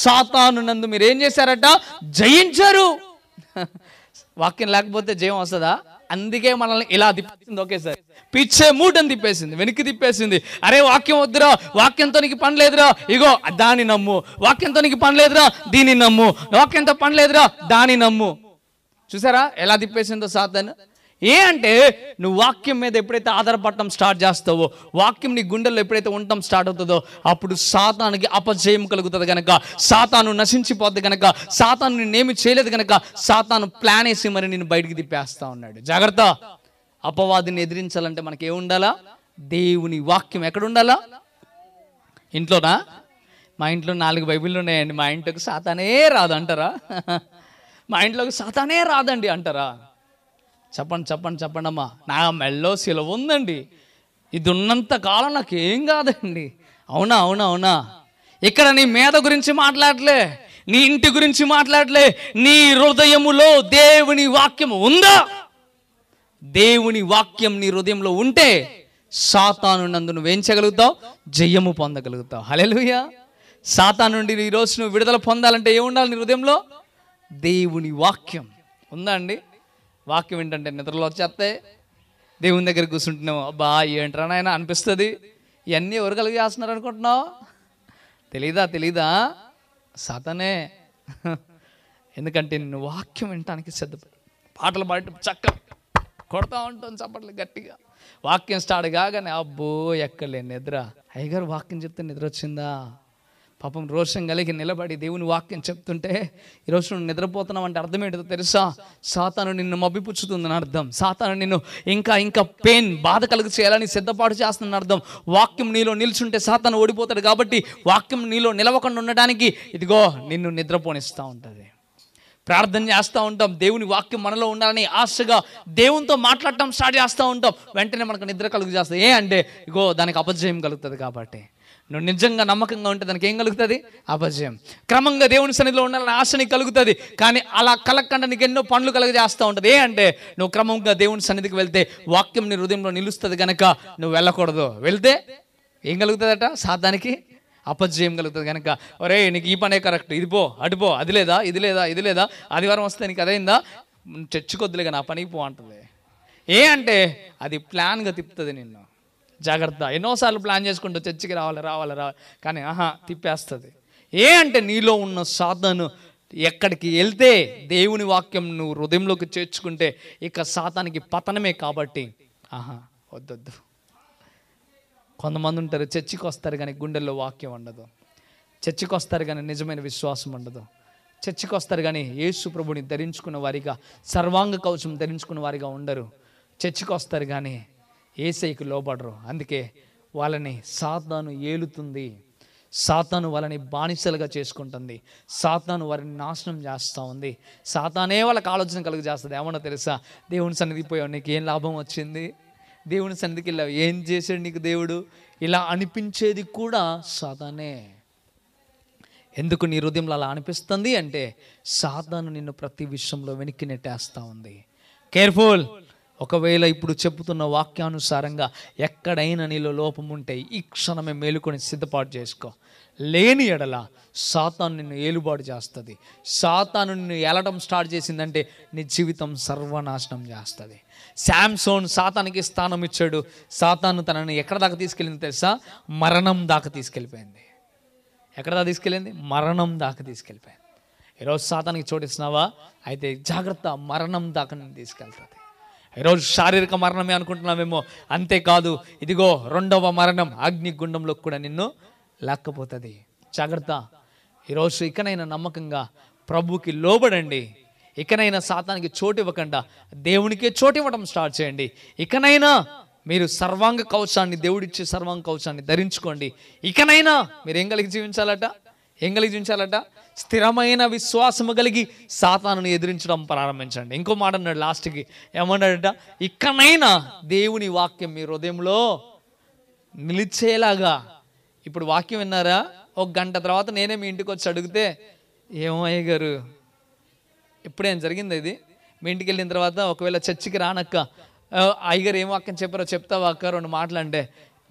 Speaker 1: సాతాను నందు మీరు ఏం చేశారట జయించారు [laughs] వాక్యం లేకపోతే జయం వస్తుందా అందుకే మనల్ని ఇలా తిప్పేసింది ఒకేసారి పిచ్చే మూటని తిప్పేసింది వెనక్కి తిప్పేసింది అరే వాక్యం వద్దురా వాక్యంతో నీకు పని లేదురా ఇగో దాని నమ్ము వాక్యంతో నీకు పని లేదురా దీని నమ్ము వాక్యంతో పని లేదురా దాని నమ్ము చూసారా ఎలా తిప్పేసిందో సాతాను ఏ అంటే నువ్వు వాక్యం మీద ఎప్పుడైతే ఆధారపడటం స్టార్ట్ చేస్తావో వాక్యం నీ గుండెల్లో ఎప్పుడైతే ఉండటం స్టార్ట్ అవుతుందో అప్పుడు సాతానికి అపజయం కలుగుతుంది కనుక సాతాను నశించిపోద్ది కనుక సాతాను నేనేమి చేయలేదు కనుక సాతాను ప్లాన్ వేసి మరి నేను బయటికి తిప్పేస్తా ఉన్నాడు జాగ్రత్త అపవాదిని ఎదిరించాలంటే మనకి ఉండాలా దేవుని వాక్యం ఎక్కడ ఉండాలా ఇంట్లోనా మా ఇంట్లో నాలుగు బైబిళ్ళు ఉన్నాయండి మా ఇంట్లోకి సాతానే రాదు అంటారా మా ఇంట్లోకి సాతానే రాదండి అంటారా చెప్పండి చెప్పండి చెప్పండి అమ్మా నా మెల్లో శిలవ ఉందండి ఇది ఉన్నంత కాలం నాకు ఏం కాదండి అవునా అవునా అవునా ఇక్కడ నీ మీద గురించి మాట్లాడలే నీ ఇంటి గురించి మాట్లాడలే నీ హృదయములో దేవుని వాక్యం ఉందా దేవుని వాక్యం నీ హృదయంలో ఉంటే సాతాను నందు వేయించగలుగుతావు జయము పొందగలుగుతావు హలెలుయ సాతా నుండి ఈరోజు నువ్వు విడుదల పొందాలంటే ఏముండాలి నీ హృదయంలో దేవుని వాక్యం ఉందా అండి వాక్యం ఏంటంటే నిద్రలో వచ్చేస్తే దేవుని దగ్గర కూర్చుంటున్నాము అబ్బా ఏంట్రా నాయన అనిపిస్తుంది ఇవన్నీ ఎవరు కలిగి చేస్తున్నారు అనుకుంటున్నావు తెలీదా తెలీదా సతనే ఎందుకంటే నిన్ను వాక్యం వినటానికి సిద్ధపడి పాటలు పాడటం చక్క కొడతా ఉంటాం చప్పట్లు గట్టిగా వాక్యం స్టార్ట్ కాగానే అబ్బో ఎక్కలే నిద్ర అయ్యగారు వాక్యం చెప్తే నిద్ర వచ్చిందా పాపం రోషం కలిగి నిలబడి దేవుని వాక్యం చెప్తుంటే ఈరోజు నువ్వు నిద్రపోతున్నావు అంటే అర్థం ఏంటో తెలుసా సాతాను నిన్ను మబ్బిపుచ్చుతుందని అర్థం సాతాను నిన్ను ఇంకా ఇంకా పెయిన్ బాధ కలుగు చేయాలని సిద్ధపాటు చేస్తుందని అర్థం వాక్యం నీలో నిల్చుంటే సాతాను ఓడిపోతాడు కాబట్టి వాక్యం నీలో నిలవకుండా ఉండడానికి ఇదిగో నిన్ను నిద్రపోనిస్తూ ఉంటుంది ప్రార్థన చేస్తూ ఉంటాం దేవుని వాక్యం మనలో ఉండాలని ఆశగా దేవునితో మాట్లాడటం స్టార్ట్ చేస్తూ ఉంటాం వెంటనే మనకు నిద్ర కలుగు చేస్తుంది ఏ అంటే ఇగో దానికి అపజయం కలుగుతుంది కాబట్టి నువ్వు నిజంగా నమ్మకంగా ఉంటే దానికి ఏం కలుగుతుంది అపజయం క్రమంగా దేవుని సన్నిధిలో ఉండాలని ఆశ నీకు కలుగుతుంది కానీ అలా కలగకుండా నీకు ఎన్నో పనులు కలగజేస్తూ ఉంటుంది ఏ అంటే నువ్వు క్రమంగా దేవుని సన్నిధికి వెళ్తే వాక్యం నీ హృదయంలో నిలుస్తుంది కనుక నువ్వు వెళ్ళకూడదు వెళ్తే ఏం కలుగుతుందట సాధానికి అపజయం కలుగుతుంది కనుక ఒరే నీకు ఈ పనే కరెక్ట్ ఇది పో అటు పో అది లేదా ఇది లేదా ఇది లేదా ఆదివారం వస్తే నీకు అదైందా చర్చికొద్దులే కానీ ఆ పనికి పో అంటుంది ఏ అంటే అది ప్లాన్గా తిప్పుతుంది నిన్ను జాగ్రత్త ఎన్నోసార్లు ప్లాన్ చేసుకుంటూ చర్చికి రావాలి రావాలి రావాలి కానీ ఆహా తిప్పేస్తుంది ఏ అంటే నీలో ఉన్న సాధను ఎక్కడికి వెళ్తే దేవుని వాక్యం నువ్వు హృదయంలోకి చేర్చుకుంటే ఇక సాతానికి పతనమే కాబట్టి ఆహా వద్దొద్దు కొంతమంది ఉంటారు చర్చికి వస్తారు కానీ గుండెల్లో వాక్యం ఉండదు చర్చికి వస్తారు కానీ నిజమైన విశ్వాసం ఉండదు చర్చికి వస్తారు కానీ యేసు ప్రభుని ధరించుకున్న వారిగా సర్వాంగ కవచం ధరించుకున్న వారిగా ఉండరు చర్చికి వస్తారు కానీ ఏసైకి లోబడరు అందుకే వాళ్ళని సాతాను ఏలుతుంది సాతాను వాళ్ళని బానిసలుగా చేసుకుంటుంది సాతాను వారిని నాశనం చేస్తూ ఉంది సాతానే వాళ్ళకి ఆలోచన కలుగు చేస్తుంది ఏమన్నా తెలుసా దేవుని సన్నిధికి పోయావు నీకు ఏం లాభం వచ్చింది దేవుని సన్నిధికి వెళ్ళావు ఏం చేశాడు నీకు దేవుడు ఇలా అనిపించేది కూడా సాతానే ఎందుకు నీ హృదయంలో అలా అనిపిస్తుంది అంటే సాతాను నిన్ను ప్రతి విషయంలో వెనక్కి నెట్టేస్తూ ఉంది కేర్ఫుల్ ఒకవేళ ఇప్పుడు చెబుతున్న వాక్యానుసారంగా ఎక్కడైనా నీలో లోపం ఉంటే ఈ క్షణమే మేలుకొని సిద్ధపాటు చేసుకో లేని ఎడల సాతాను నిన్ను ఏలుబాటు చేస్తుంది సాతాను నిన్ను ఏలటం స్టార్ట్ చేసిందంటే నీ జీవితం సర్వనాశనం చేస్తుంది శాంసోన్ సాతానికి స్థానం ఇచ్చాడు సాతాను తనని ఎక్కడ దాకా తీసుకెళ్ళింది తెలుసా మరణం దాకా తీసుకెళ్ళిపోయింది ఎక్కడ దాకా తీసుకెళ్ళింది మరణం దాకా తీసుకెళ్ళిపోయింది ఈరోజు సాతానికి చోటిస్తున్నావా అయితే జాగ్రత్త మరణం దాకా నేను తీసుకెళ్తుంది ఈరోజు శారీరక మరణమే అనుకుంటున్నామేమో అంతేకాదు ఇదిగో రెండవ మరణం అగ్నిగుండంలో కూడా నిన్ను లేకపోతుంది జాగ్రత్త ఈరోజు ఇకనైనా నమ్మకంగా ప్రభుకి లోబడండి ఇకనైనా శాతానికి చోటు ఇవ్వకుండా దేవునికే చోటు ఇవ్వడం స్టార్ట్ చేయండి ఇకనైనా మీరు సర్వాంగ కవచాన్ని దేవుడిచ్చే సర్వాంగ కవచాన్ని ధరించుకోండి ఇకనైనా మీరు ఏం కలిగి జీవించాలట ఏం కలిగి జీవించాలట స్థిరమైన విశ్వాసము కలిగి సాతాను ఎదిరించడం ప్రారంభించండి ఇంకో మాట అన్నాడు లాస్ట్కి ఏమన్నాడట ఇక్కడైనా దేవుని వాక్యం మీ హృదయంలో నిలిచేలాగా ఇప్పుడు వాక్యం విన్నారా ఒక గంట తర్వాత నేనే మీ ఇంటికి వచ్చి అడిగితే ఏమయ్య గారు ఎప్పుడేం జరిగింది ఇది మీ ఇంటికి వెళ్ళిన తర్వాత ఒకవేళ చర్చికి రానక్క అయ్యగారు ఏం వాక్యం చెప్పారో చెప్తావా అక్క రెండు మాటలు అంటే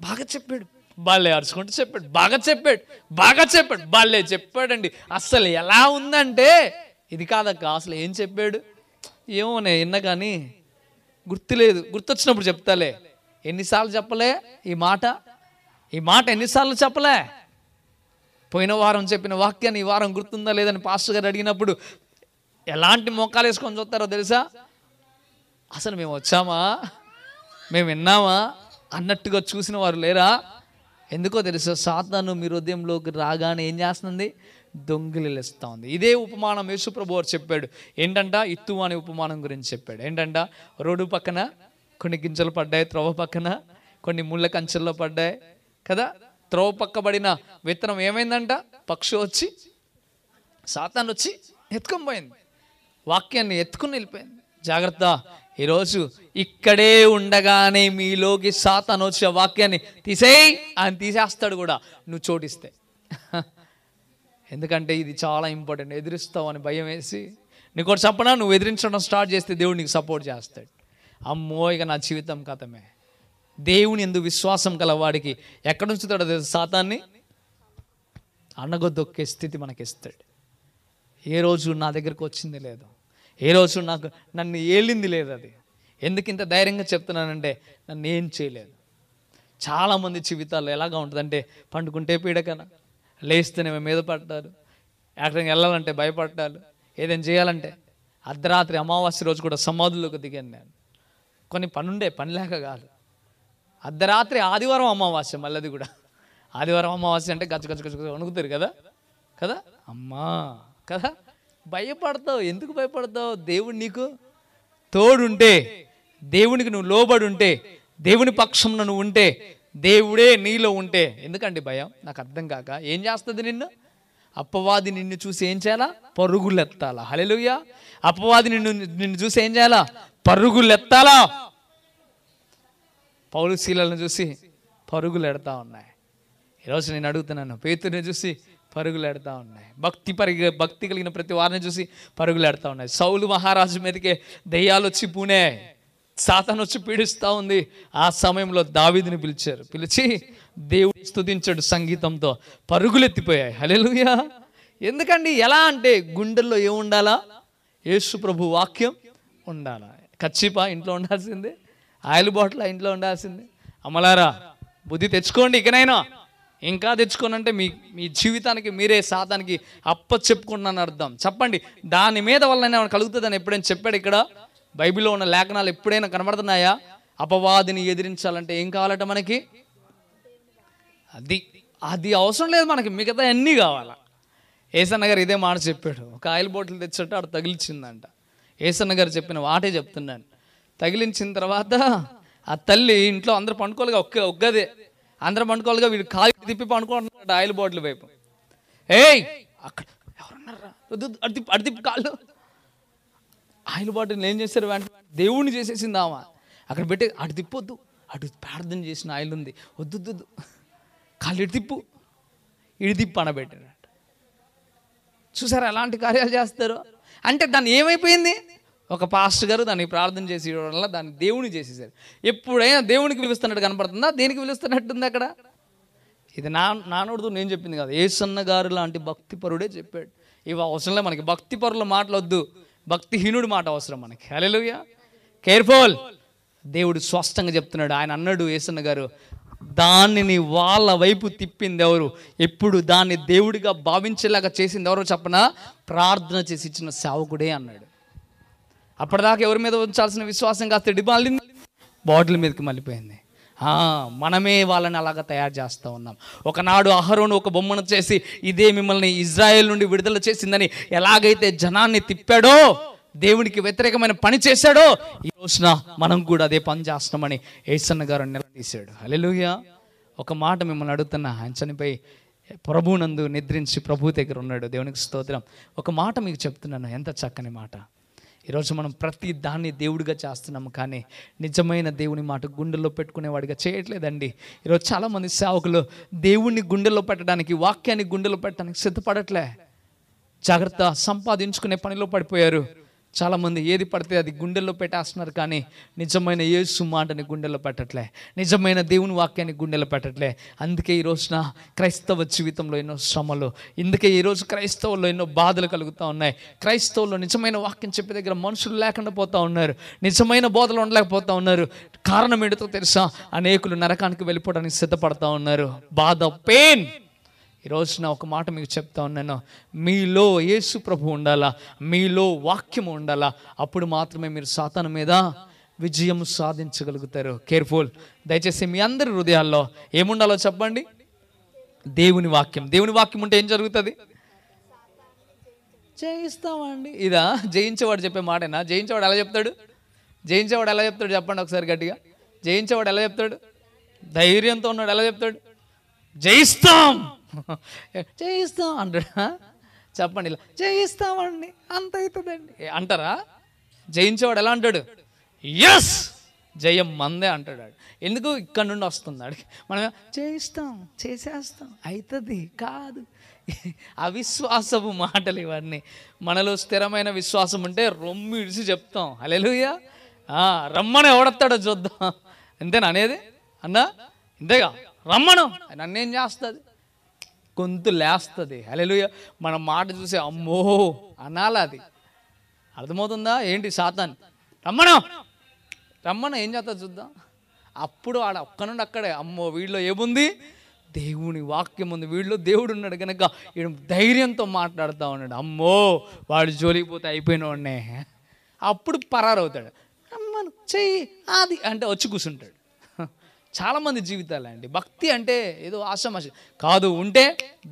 Speaker 1: బాగా చెప్పాడు బాలే అరుచుకుంటూ చెప్పాడు బాగా చెప్పాడు బాగా చెప్పాడు బాలే చెప్పాడండి అస్సలు ఎలా ఉందంటే ఇది కాదక్క అసలు ఏం చెప్పాడు ఏమో నేను కానీ గుర్తులేదు గుర్తొచ్చినప్పుడు చెప్తాలే ఎన్నిసార్లు చెప్పలే ఈ మాట ఈ మాట ఎన్నిసార్లు చెప్పలే పోయిన వారం చెప్పిన వాక్యాన్ని ఈ వారం గుర్తుందా లేదని పాస్టర్ గారు అడిగినప్పుడు ఎలాంటి మొక్కలు వేసుకొని చూస్తారో తెలుసా అసలు మేము వచ్చామా మేము విన్నామా అన్నట్టుగా చూసిన వారు లేరా ఎందుకో తెలుసు సాతాను మీ హృదయంలోకి రాగానే ఏం చేస్తుంది దొంగిలిస్తూ ఉంది ఇదే ఉపమానం యేసుప్రభు వారు చెప్పాడు ఏంటంట ఇత్తు అనే ఉపమానం గురించి చెప్పాడు ఏంటంట రోడ్డు పక్కన కొన్ని గింజలు పడ్డాయి త్రవ పక్కన కొన్ని ముళ్ళ కంచెల్లో పడ్డాయి కదా త్రవ పక్కబడిన విత్తనం ఏమైందంట పక్షి వచ్చి సాతాను వచ్చి ఎత్తుకొని పోయింది వాక్యాన్ని ఎత్తుకుని వెళ్ళిపోయింది జాగ్రత్త ఈరోజు ఇక్కడే ఉండగానే మీలోకి అని వచ్చే వాక్యాన్ని తీసేయి ఆయన తీసేస్తాడు కూడా నువ్వు చోటిస్తే [laughs] ఎందుకంటే ఇది చాలా ఇంపార్టెంట్ ఎదిరిస్తావు అని భయం వేసి నీకు చెప్పనా నువ్వు ఎదిరించడం స్టార్ట్ చేస్తే దేవుడు నీకు సపోర్ట్ చేస్తాడు అమ్మో ఇక నా జీవితం కథమే దేవుని ఎందుకు విశ్వాసం కలవాడికి ఎక్కడి నుంచి తెలుసు సాతాన్ని అన్నగొద్దొక్కే స్థితి మనకిస్తాడు ఏ రోజు నా దగ్గరకు వచ్చింది లేదు ఏ రోజు నాకు నన్ను ఏలింది లేదు అది ఎందుకు ఇంత ధైర్యంగా చెప్తున్నానంటే నన్ను ఏం చేయలేదు చాలామంది జీవితాలు ఎలాగా ఉంటుందంటే పండుకుంటే పీడకన లేస్తేనే మీద పడతారు ఎక్కడికి వెళ్ళాలంటే భయపడ్డారు ఏదైనా చేయాలంటే అర్ధరాత్రి అమావాస్య రోజు కూడా సమాధుల్లోకి దిగాను నేను కొన్ని పనుండే పని లేక కాదు అర్ధరాత్రి ఆదివారం అమావాస్య మళ్ళీ అది కూడా ఆదివారం అమావాస్య అంటే గచ్చ గచ్చ గచ్చ వణుకుతారు కదా కదా అమ్మా కదా భయపడతావు ఎందుకు భయపడతావు దేవుడు నీకు తోడుంటే దేవునికి నువ్వు లోబడి ఉంటే దేవుని పక్షంలో నువ్వు ఉంటే దేవుడే నీలో ఉంటే ఎందుకండి భయం నాకు అర్థం కాక ఏం చేస్తుంది నిన్ను అప్పవాది నిన్ను చూసి ఏం చేయాలా పరుగులెత్తాలా హలెలుయ్యా అప్పవాది నిన్ను నిన్ను చూసి ఏం చేయాలా పరుగులెత్తాలా పౌరుశీలను చూసి పరుగులు ఎడతా ఉన్నాయి ఈరోజు నేను అడుగుతున్నాను పేతుని చూసి పరుగులెడతా ఉన్నాయి భక్తి పరిగ భక్తి కలిగిన ప్రతి వారిని చూసి పరుగులెడతా ఉన్నాయి సౌలు మహారాజు మీదకే దయ్యాలు వచ్చి పూనే సాతాను వచ్చి పీడిస్తూ ఉంది ఆ సమయంలో దావిదిని పిలిచారు పిలిచి దేవుడు స్థుతించాడు సంగీతంతో పరుగులెత్తిపోయాయి హలెలుయా ఎందుకండి ఎలా అంటే గుండెల్లో ఏముండాలా యేసు ప్రభు వాక్యం ఉండాలా కచ్చిపా ఇంట్లో ఉండాల్సిందే ఆయిల్ బాటిల్ ఇంట్లో ఉండాల్సిందే అమలారా బుద్ధి తెచ్చుకోండి ఇకనైనా ఇంకా తెచ్చుకోనంటే మీ మీ జీవితానికి మీరే సాతానికి అప్ప చెప్పుకుంటున్నాను అర్థం చెప్పండి దాని మీద వల్ల కలుగుతుందని ఎప్పుడైనా చెప్పాడు ఇక్కడ బైబిల్లో ఉన్న లేఖనాలు ఎప్పుడైనా కనబడుతున్నాయా అపవాదిని ఎదిరించాలంటే ఏం కావాలట మనకి అది అది అవసరం లేదు మనకి మిగతా అన్నీ కావాలా ఏసన్న గారు ఇదే మాట చెప్పాడు ఒక ఆయిల్ బాటిల్ తెచ్చట ఆడు తగిలిచిందంట ఏసన్న గారు చెప్పిన వాటే చెప్తున్నాను తగిలించిన తర్వాత ఆ తల్లి ఇంట్లో అందరు పండుకోలేగా ఒక్క ఒక్కదే అందరం పండుకోవాలిగా వీడు కాలు తిప్పి పండుకుంటున్నాడు ఆయిల్ బాటిల్ వైపు ఏయ్ అక్కడ ఎవరున్నారా కాళ్ళు ఆయిల్ బాటిల్ ఏం చేశారు వెంటనే దేవుణ్ణి చేసేసిందామా అక్కడ పెట్టి అటు తిప్పొద్దు అటు ప్రార్థన చేసిన ఆయిల్ ఉంది వద్దు కాళ్ళు ఇటు తిప్పు ఇటు తిప్పు అనబెట్టాడు చూసారా ఎలాంటి కార్యాలు చేస్తారు అంటే దాన్ని ఏమైపోయింది ఒక పాస్టర్ గారు దాన్ని ప్రార్థన చేసి వల్ల దాన్ని దేవుని చేసేసారు ఎప్పుడైనా దేవునికి పిలుస్తున్నట్టు కనపడుతుందా దేనికి పిలుస్తున్నట్టుంది అక్కడ ఇది నా నానోడుతో నేను చెప్పింది కాదు ఏసన్న గారు లాంటి భక్తి పరుడే చెప్పాడు ఇవి అవసరంలే మనకి భక్తి పరుల వద్దు భక్తిహీనుడి మాట అవసరం మనకి హలోయ కేర్ఫుల్ దేవుడు స్పష్టంగా చెప్తున్నాడు ఆయన అన్నాడు ఏసన్న గారు దానిని వాళ్ళ వైపు తిప్పింది ఎవరు ఎప్పుడు దాన్ని దేవుడిగా భావించేలాగా చేసింది ఎవరో చెప్పనా ప్రార్థన చేసి ఇచ్చిన సేవకుడే అన్నాడు అప్పటిదాకా ఎవరి మీద ఉంచాల్సిన విశ్వాసం కాస్త డిమాలింది బాటిల్ మీదకి మళ్ళీపోయింది మనమే వాళ్ళని అలాగ తయారు చేస్తూ ఉన్నాం ఒకనాడు అహరోను ఒక బొమ్మను చేసి ఇదే మిమ్మల్ని ఇజ్రాయెల్ నుండి విడుదల చేసిందని ఎలాగైతే జనాన్ని తిప్పాడో దేవునికి వ్యతిరేకమైన పని చేశాడో ఈ రోజున మనం కూడా అదే పని చేస్తామని ఏసన్న గారు నిలదీశాడు అలెలుయ ఒక మాట మిమ్మల్ని అడుగుతున్నా ఆయన చనిపోయి ప్రభునందు నిద్రించి ప్రభు దగ్గర ఉన్నాడు దేవునికి స్తోత్రం ఒక మాట మీకు చెప్తున్నాను ఎంత చక్కని మాట ఈరోజు మనం ప్రతి దాన్ని దేవుడిగా చేస్తున్నాము కానీ నిజమైన దేవుని మాట గుండెల్లో పెట్టుకునేవాడిగా చేయట్లేదండి ఈరోజు చాలామంది సేవకులు దేవుణ్ణి గుండెల్లో పెట్టడానికి వాక్యాన్ని గుండెల్లో పెట్టడానికి సిద్ధపడట్లే జాగ్రత్త సంపాదించుకునే పనిలో పడిపోయారు చాలామంది ఏది పడితే అది గుండెల్లో పెట్టేస్తున్నారు కానీ నిజమైన యేసు మాటని గుండెల్లో పెట్టట్లే నిజమైన దేవుని వాక్యాన్ని గుండెల్లో పెట్టట్లే అందుకే ఈ రోజున క్రైస్తవ జీవితంలో ఎన్నో శ్రమలు ఇందుకే ఈరోజు క్రైస్తవుల్లో ఎన్నో బాధలు కలుగుతూ ఉన్నాయి క్రైస్తవుల్లో నిజమైన వాక్యం చెప్పే దగ్గర మనుషులు లేకుండా పోతూ ఉన్నారు నిజమైన బోధలు ఉండలేకపోతూ ఉన్నారు కారణం ఏంటో తెలుసా అనేకులు నరకానికి వెళ్ళిపోవడానికి సిద్ధపడతా ఉన్నారు బాధ పెయిన్ ఈరోజు నా ఒక మాట మీకు చెప్తా ఉన్నాను మీలో యేసు ప్రభు ఉండాలా మీలో వాక్యం ఉండాలా అప్పుడు మాత్రమే మీరు సాతన మీద విజయం సాధించగలుగుతారు కేర్ఫుల్ దయచేసి మీ అందరి హృదయాల్లో ఏముండాలో చెప్పండి దేవుని వాక్యం దేవుని వాక్యం ఉంటే ఏం జరుగుతుంది జయిస్తామండి ఇదా జయించేవాడు చెప్పే మాటేనా జయించేవాడు ఎలా చెప్తాడు జయించేవాడు ఎలా చెప్తాడు చెప్పండి ఒకసారి గట్టిగా జయించేవాడు ఎలా చెప్తాడు ధైర్యంతో ఉన్నాడు ఎలా చెప్తాడు జయిస్తాం చేయిస్తాం [laughs] అంటాడు చెప్పండి ఇలా చేయిస్తామండి అంత అవుతుందండి అంటారా జయించేవాడు ఎలా అంటాడు ఎస్ జయం మందే అంటాడు ఎందుకు ఇక్కడ నుండి వస్తుంది మనం చేయిస్తాం చేసేస్తాం అవుతుంది కాదు [laughs] అవిశ్వాసపు మాటలు ఇవన్నీ మనలో స్థిరమైన విశ్వాసం ఉంటే రొమ్ము ఇడిసి చెప్తాం అలెలుయ్యా రమ్మని ఎవడత్తాడో చూద్దాం అంతేనా అనేది అన్నా ఇంతేగా రమ్మను నన్నేం చేస్తుంది గొంతు లేస్తుంది అలెలుయ మన మాట చూసి అమ్మో అనాలి అది అర్థమవుతుందా ఏంటి సాతాన్ రమ్మణ రమ్మణ ఏం చేస్తా చూద్దాం అప్పుడు ఆడ ఒక్క నుండి అక్కడే అమ్మో వీళ్ళో ఏముంది దేవుని వాక్యం ఉంది వీళ్ళు దేవుడు ఉన్నాడు కనుక ఈయన ధైర్యంతో మాట్లాడుతూ ఉన్నాడు అమ్మో వాడు జోలికి పోతే అయిపోయిన వాడినే అప్పుడు పరారవుతాడు అమ్మను చెయ్యి అది అంటే వచ్చి కూర్చుంటాడు చాలామంది జీవితాలు అండి భక్తి అంటే ఏదో ఆశమాశ కాదు ఉంటే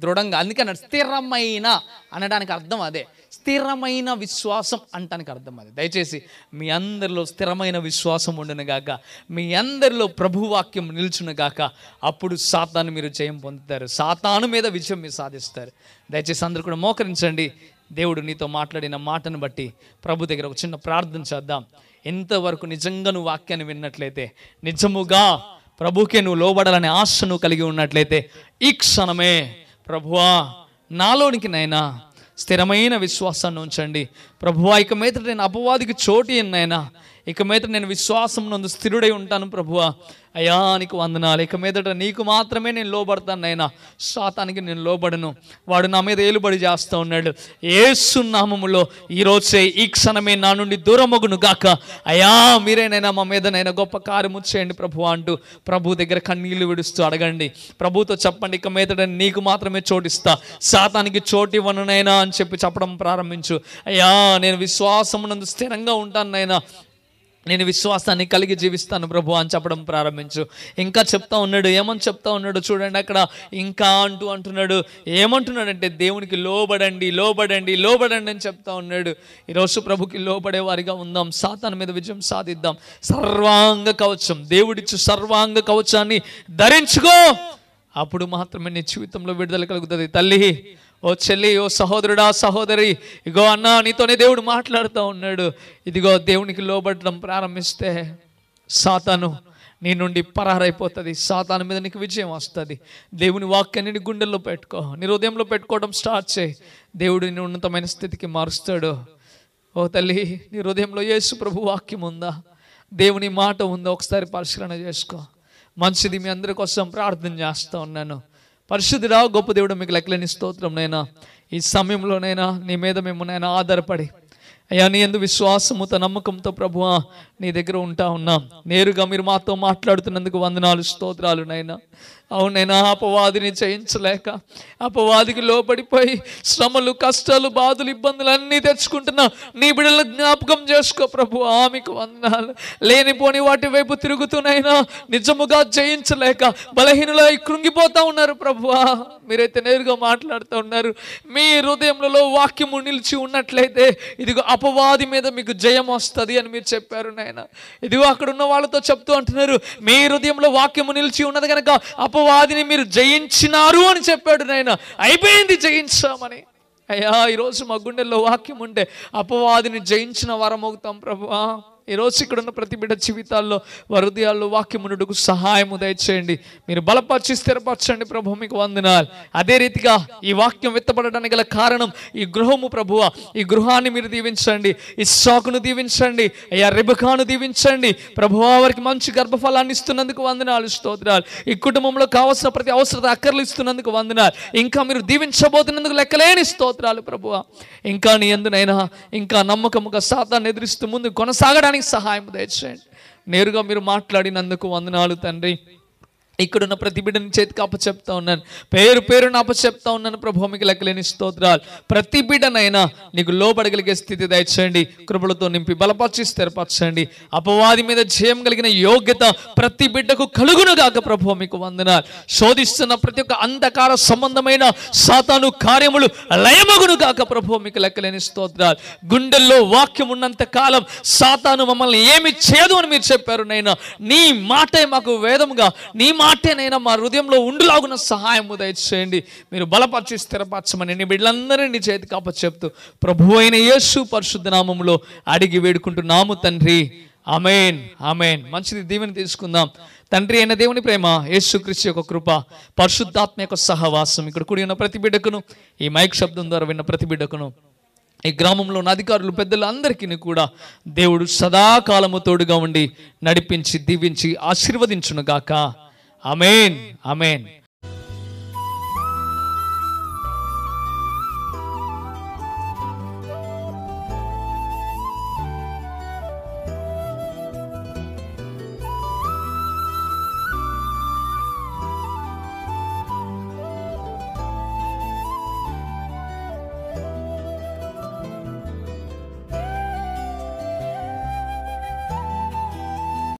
Speaker 1: దృఢంగా అందుకని స్థిరమైన అనడానికి అర్థం అదే స్థిరమైన విశ్వాసం అంటానికి అర్థం అది దయచేసి మీ అందరిలో స్థిరమైన విశ్వాసం గాక మీ అందరిలో ప్రభువాక్యం గాక అప్పుడు సాతాను మీరు జయం పొందుతారు సాతాను మీద విజయం మీరు సాధిస్తారు దయచేసి అందరు కూడా మోకరించండి దేవుడు నీతో మాట్లాడిన మాటను బట్టి ప్రభు దగ్గర ఒక చిన్న ప్రార్థన చేద్దాం ఎంతవరకు నిజంగా నువ్వు వాక్యాన్ని విన్నట్లయితే నిజముగా ప్రభుకే నువ్వు లోబడాలనే ఆశ నువ్వు కలిగి ఉన్నట్లయితే ఈ క్షణమే ప్రభువా నాలోనికి నైనా స్థిరమైన విశ్వాసాన్ని ఉంచండి ప్రభువా ఇక మీద నేను అపవాదికి చోటు ఎన్నైనా ఇక మీదట నేను విశ్వాసం నందు స్థిరుడై ఉంటాను ప్రభువా అయా నీకు వందనాలు ఇక మీదట నీకు మాత్రమే నేను లోబడతాను నాయన శాతానికి నేను లోబడను వాడు నా మీద ఏలుబడి చేస్తూ ఉన్నాడు ఏసునామములో ఈరోజే ఈ క్షణమే నా నుండి దూరమగును గాక అయా మీరేనైనా మా మీదనైనా గొప్ప కార్యము చేయండి ప్రభు అంటూ ప్రభు దగ్గర కన్నీళ్లు విడుస్తూ అడగండి ప్రభుతో చెప్పండి ఇక మీదట నీకు మాత్రమే చోటిస్తా శాతానికి చోటు ఇవ్వనునైనా అని చెప్పి చెప్పడం ప్రారంభించు అయ్యా నేను విశ్వాసమునందు స్థిరంగా ఉంటాను నాయనా నేను విశ్వాసాన్ని కలిగి జీవిస్తాను ప్రభు అని చెప్పడం ప్రారంభించు ఇంకా చెప్తా ఉన్నాడు ఏమని చెప్తా ఉన్నాడు చూడండి అక్కడ ఇంకా అంటూ అంటున్నాడు ఏమంటున్నాడంటే దేవునికి లోబడండి లోబడండి లోబడండి అని చెప్తా ఉన్నాడు ఈరోజు ప్రభుకి లోబడే వారిగా ఉందాం సాతాన్ మీద విజయం సాధిద్దాం సర్వాంగ కవచం దేవుడిచ్చు సర్వాంగ కవచాన్ని ధరించుకో అప్పుడు మాత్రమే నీ జీవితంలో విడుదల కలుగుతుంది తల్లి ఓ చెల్లి ఓ సహోదరుడా సహోదరి ఇగో అన్న నీతోనే దేవుడు మాట్లాడుతూ ఉన్నాడు ఇదిగో దేవునికి లోబడడం ప్రారంభిస్తే సాతాను నీ నుండి పరారైపోతుంది సాతాను మీద నీకు విజయం వస్తుంది దేవుని వాక్యాన్ని నీ గుండెల్లో పెట్టుకో నీ హృదయంలో పెట్టుకోవడం స్టార్ట్ చేయి దేవుడిని ఉన్నతమైన స్థితికి మారుస్తాడు ఓ తల్లి నీ హృదయంలో యేసు ప్రభు వాక్యం ఉందా దేవుని మాట ఉందా ఒకసారి పరిశీలన చేసుకో మంచిది మీ అందరి కోసం ప్రార్థన చేస్తూ ఉన్నాను పరిశుద్ధుడా గొప్ప దేవుడు మీకు లెక్కలేని స్తోత్రం నైనా ఈ సమయంలోనైనా నీ మీద మేము నైనా ఆధారపడి అయ్యా నీ ఎందు విశ్వాసముతో నమ్మకంతో ప్రభువా నీ దగ్గర ఉంటా ఉన్నాం నేరుగా మీరు మాతో మాట్లాడుతున్నందుకు వందనాలు స్తోత్రాలు నైనా అవునైనా అపవాదిని జయించలేక అపవాదికి లోపడిపోయి శ్రమలు కష్టాలు బాధలు ఇబ్బందులు అన్నీ తెచ్చుకుంటున్నా నీ బిడ్డలు జ్ఞాపకం చేసుకో ప్రభు ఆమెకు వందనాలు లేనిపోని వాటి వైపు తిరుగుతూనైనా నిజముగా జయించలేక బలహీనలో కృంగిపోతూ ఉన్నారు ప్రభు మీరైతే నేరుగా మాట్లాడుతూ ఉన్నారు మీ హృదయంలో వాక్యము నిలిచి ఉన్నట్లయితే ఇదిగో అపవాది మీద మీకు జయం వస్తుంది అని మీరు చెప్పారు నాయన ఇదిగో అక్కడ ఉన్న వాళ్ళతో చెప్తూ అంటున్నారు మీ హృదయంలో వాక్యము నిలిచి ఉన్నది కనుక అప అపవాదిని మీరు జయించినారు అని చెప్పాడు నాయన అయిపోయింది జయించామని అయ్యా ఈరోజు మా గుండెల్లో వాక్యం ఉండే అపవాదిని జయించిన వరం అవుతాం ప్రభువా ఈరోజు ఇక్కడ ఉన్న ప్రతి బిడ్డ జీవితాల్లో హృదయాల్లో వాక్యమునుడుకు సహాయము దయచేయండి మీరు బలపరిచి స్థిరపరచండి ప్రభు మీకు వందనాలు అదే రీతిగా ఈ వాక్యం విత్తబడడానికి గల కారణం ఈ గృహము ప్రభువ ఈ గృహాన్ని మీరు దీవించండి ఈ సాకును దీవించండి అయ్యా రెబకాను దీవించండి ప్రభు వారికి మంచి గర్భఫలాన్ని ఇస్తున్నందుకు వందనాలు స్తోత్రాలు ఈ కుటుంబంలో కావాల్సిన ప్రతి అవసరత అక్కర్లు ఇస్తున్నందుకు వందనాలు ఇంకా మీరు దీవించబోతున్నందుకు లెక్కలేని స్తోత్రాలు ప్రభువ ఇంకా నీ ఎందునైనా ఇంకా నమ్మకముగా సాతాన్ని ఎదిరిస్తూ ముందు కొనసాగడానికి సహాయం దయచేయండి నేరుగా మీరు మాట్లాడినందుకు వందనాలు తండ్రి ఇక్కడున్న ప్రతి బిడ్డని చేతికి అప్పచెప్తా ఉన్నాను పేరు పేరున అప్పచెప్తా ఉన్నాను ప్రభు మీకు లెక్కలేని స్తోత్రాలు ప్రతి బిడ్డనైనా నీకు లోబడగలిగే స్థితి దయచేయండి కృపలతో నింపి బలపరిచి స్థిరపరచండి అపవాది మీద జయం కలిగిన యోగ్యత ప్రతి బిడ్డకు గాక ప్రభు మీకు వందనాలు శోధిస్తున్న ప్రతి ఒక్క అంధకార సంబంధమైన సాతాను కార్యములు గాక ప్రభు మీకు లెక్కలేని స్తోత్రాలు గుండెల్లో వాక్యం ఉన్నంత కాలం సాతాను మమ్మల్ని ఏమి చేయదు అని మీరు చెప్పారు నైనా నీ మాటే మాకు వేదముగా నీ మాట మాటేనైనా మా హృదయంలో ఉండులాగున సహాయము దయచేయండి మీరు బలపరిచి స్థిరపరచమని నీ బిడ్డలందరినీ కాప చెప్తూ ప్రభు అయిన యేసు పరిశుద్ధ నామంలో అడిగి వేడుకుంటున్నాము తండ్రి అమేన్ అమేన్ మంచిది దీవెని తీసుకుందాం తండ్రి అయిన దేవుని ప్రేమ యేసుక్రీస్తు యొక్క కృప పరిశుద్ధాత్మ యొక్క సహవాసం ఇక్కడ కూడి ఉన్న ప్రతి బిడ్డకును ఈ మైక్ శబ్దం ద్వారా విన్న ప్రతి బిడ్డకును ఈ గ్రామంలో ఉన్న అధికారులు పెద్దలు అందరికీ కూడా దేవుడు సదాకాలము తోడుగా ఉండి నడిపించి దీవించి ఆశీర్వదించునుగాక அமேன் அமேன்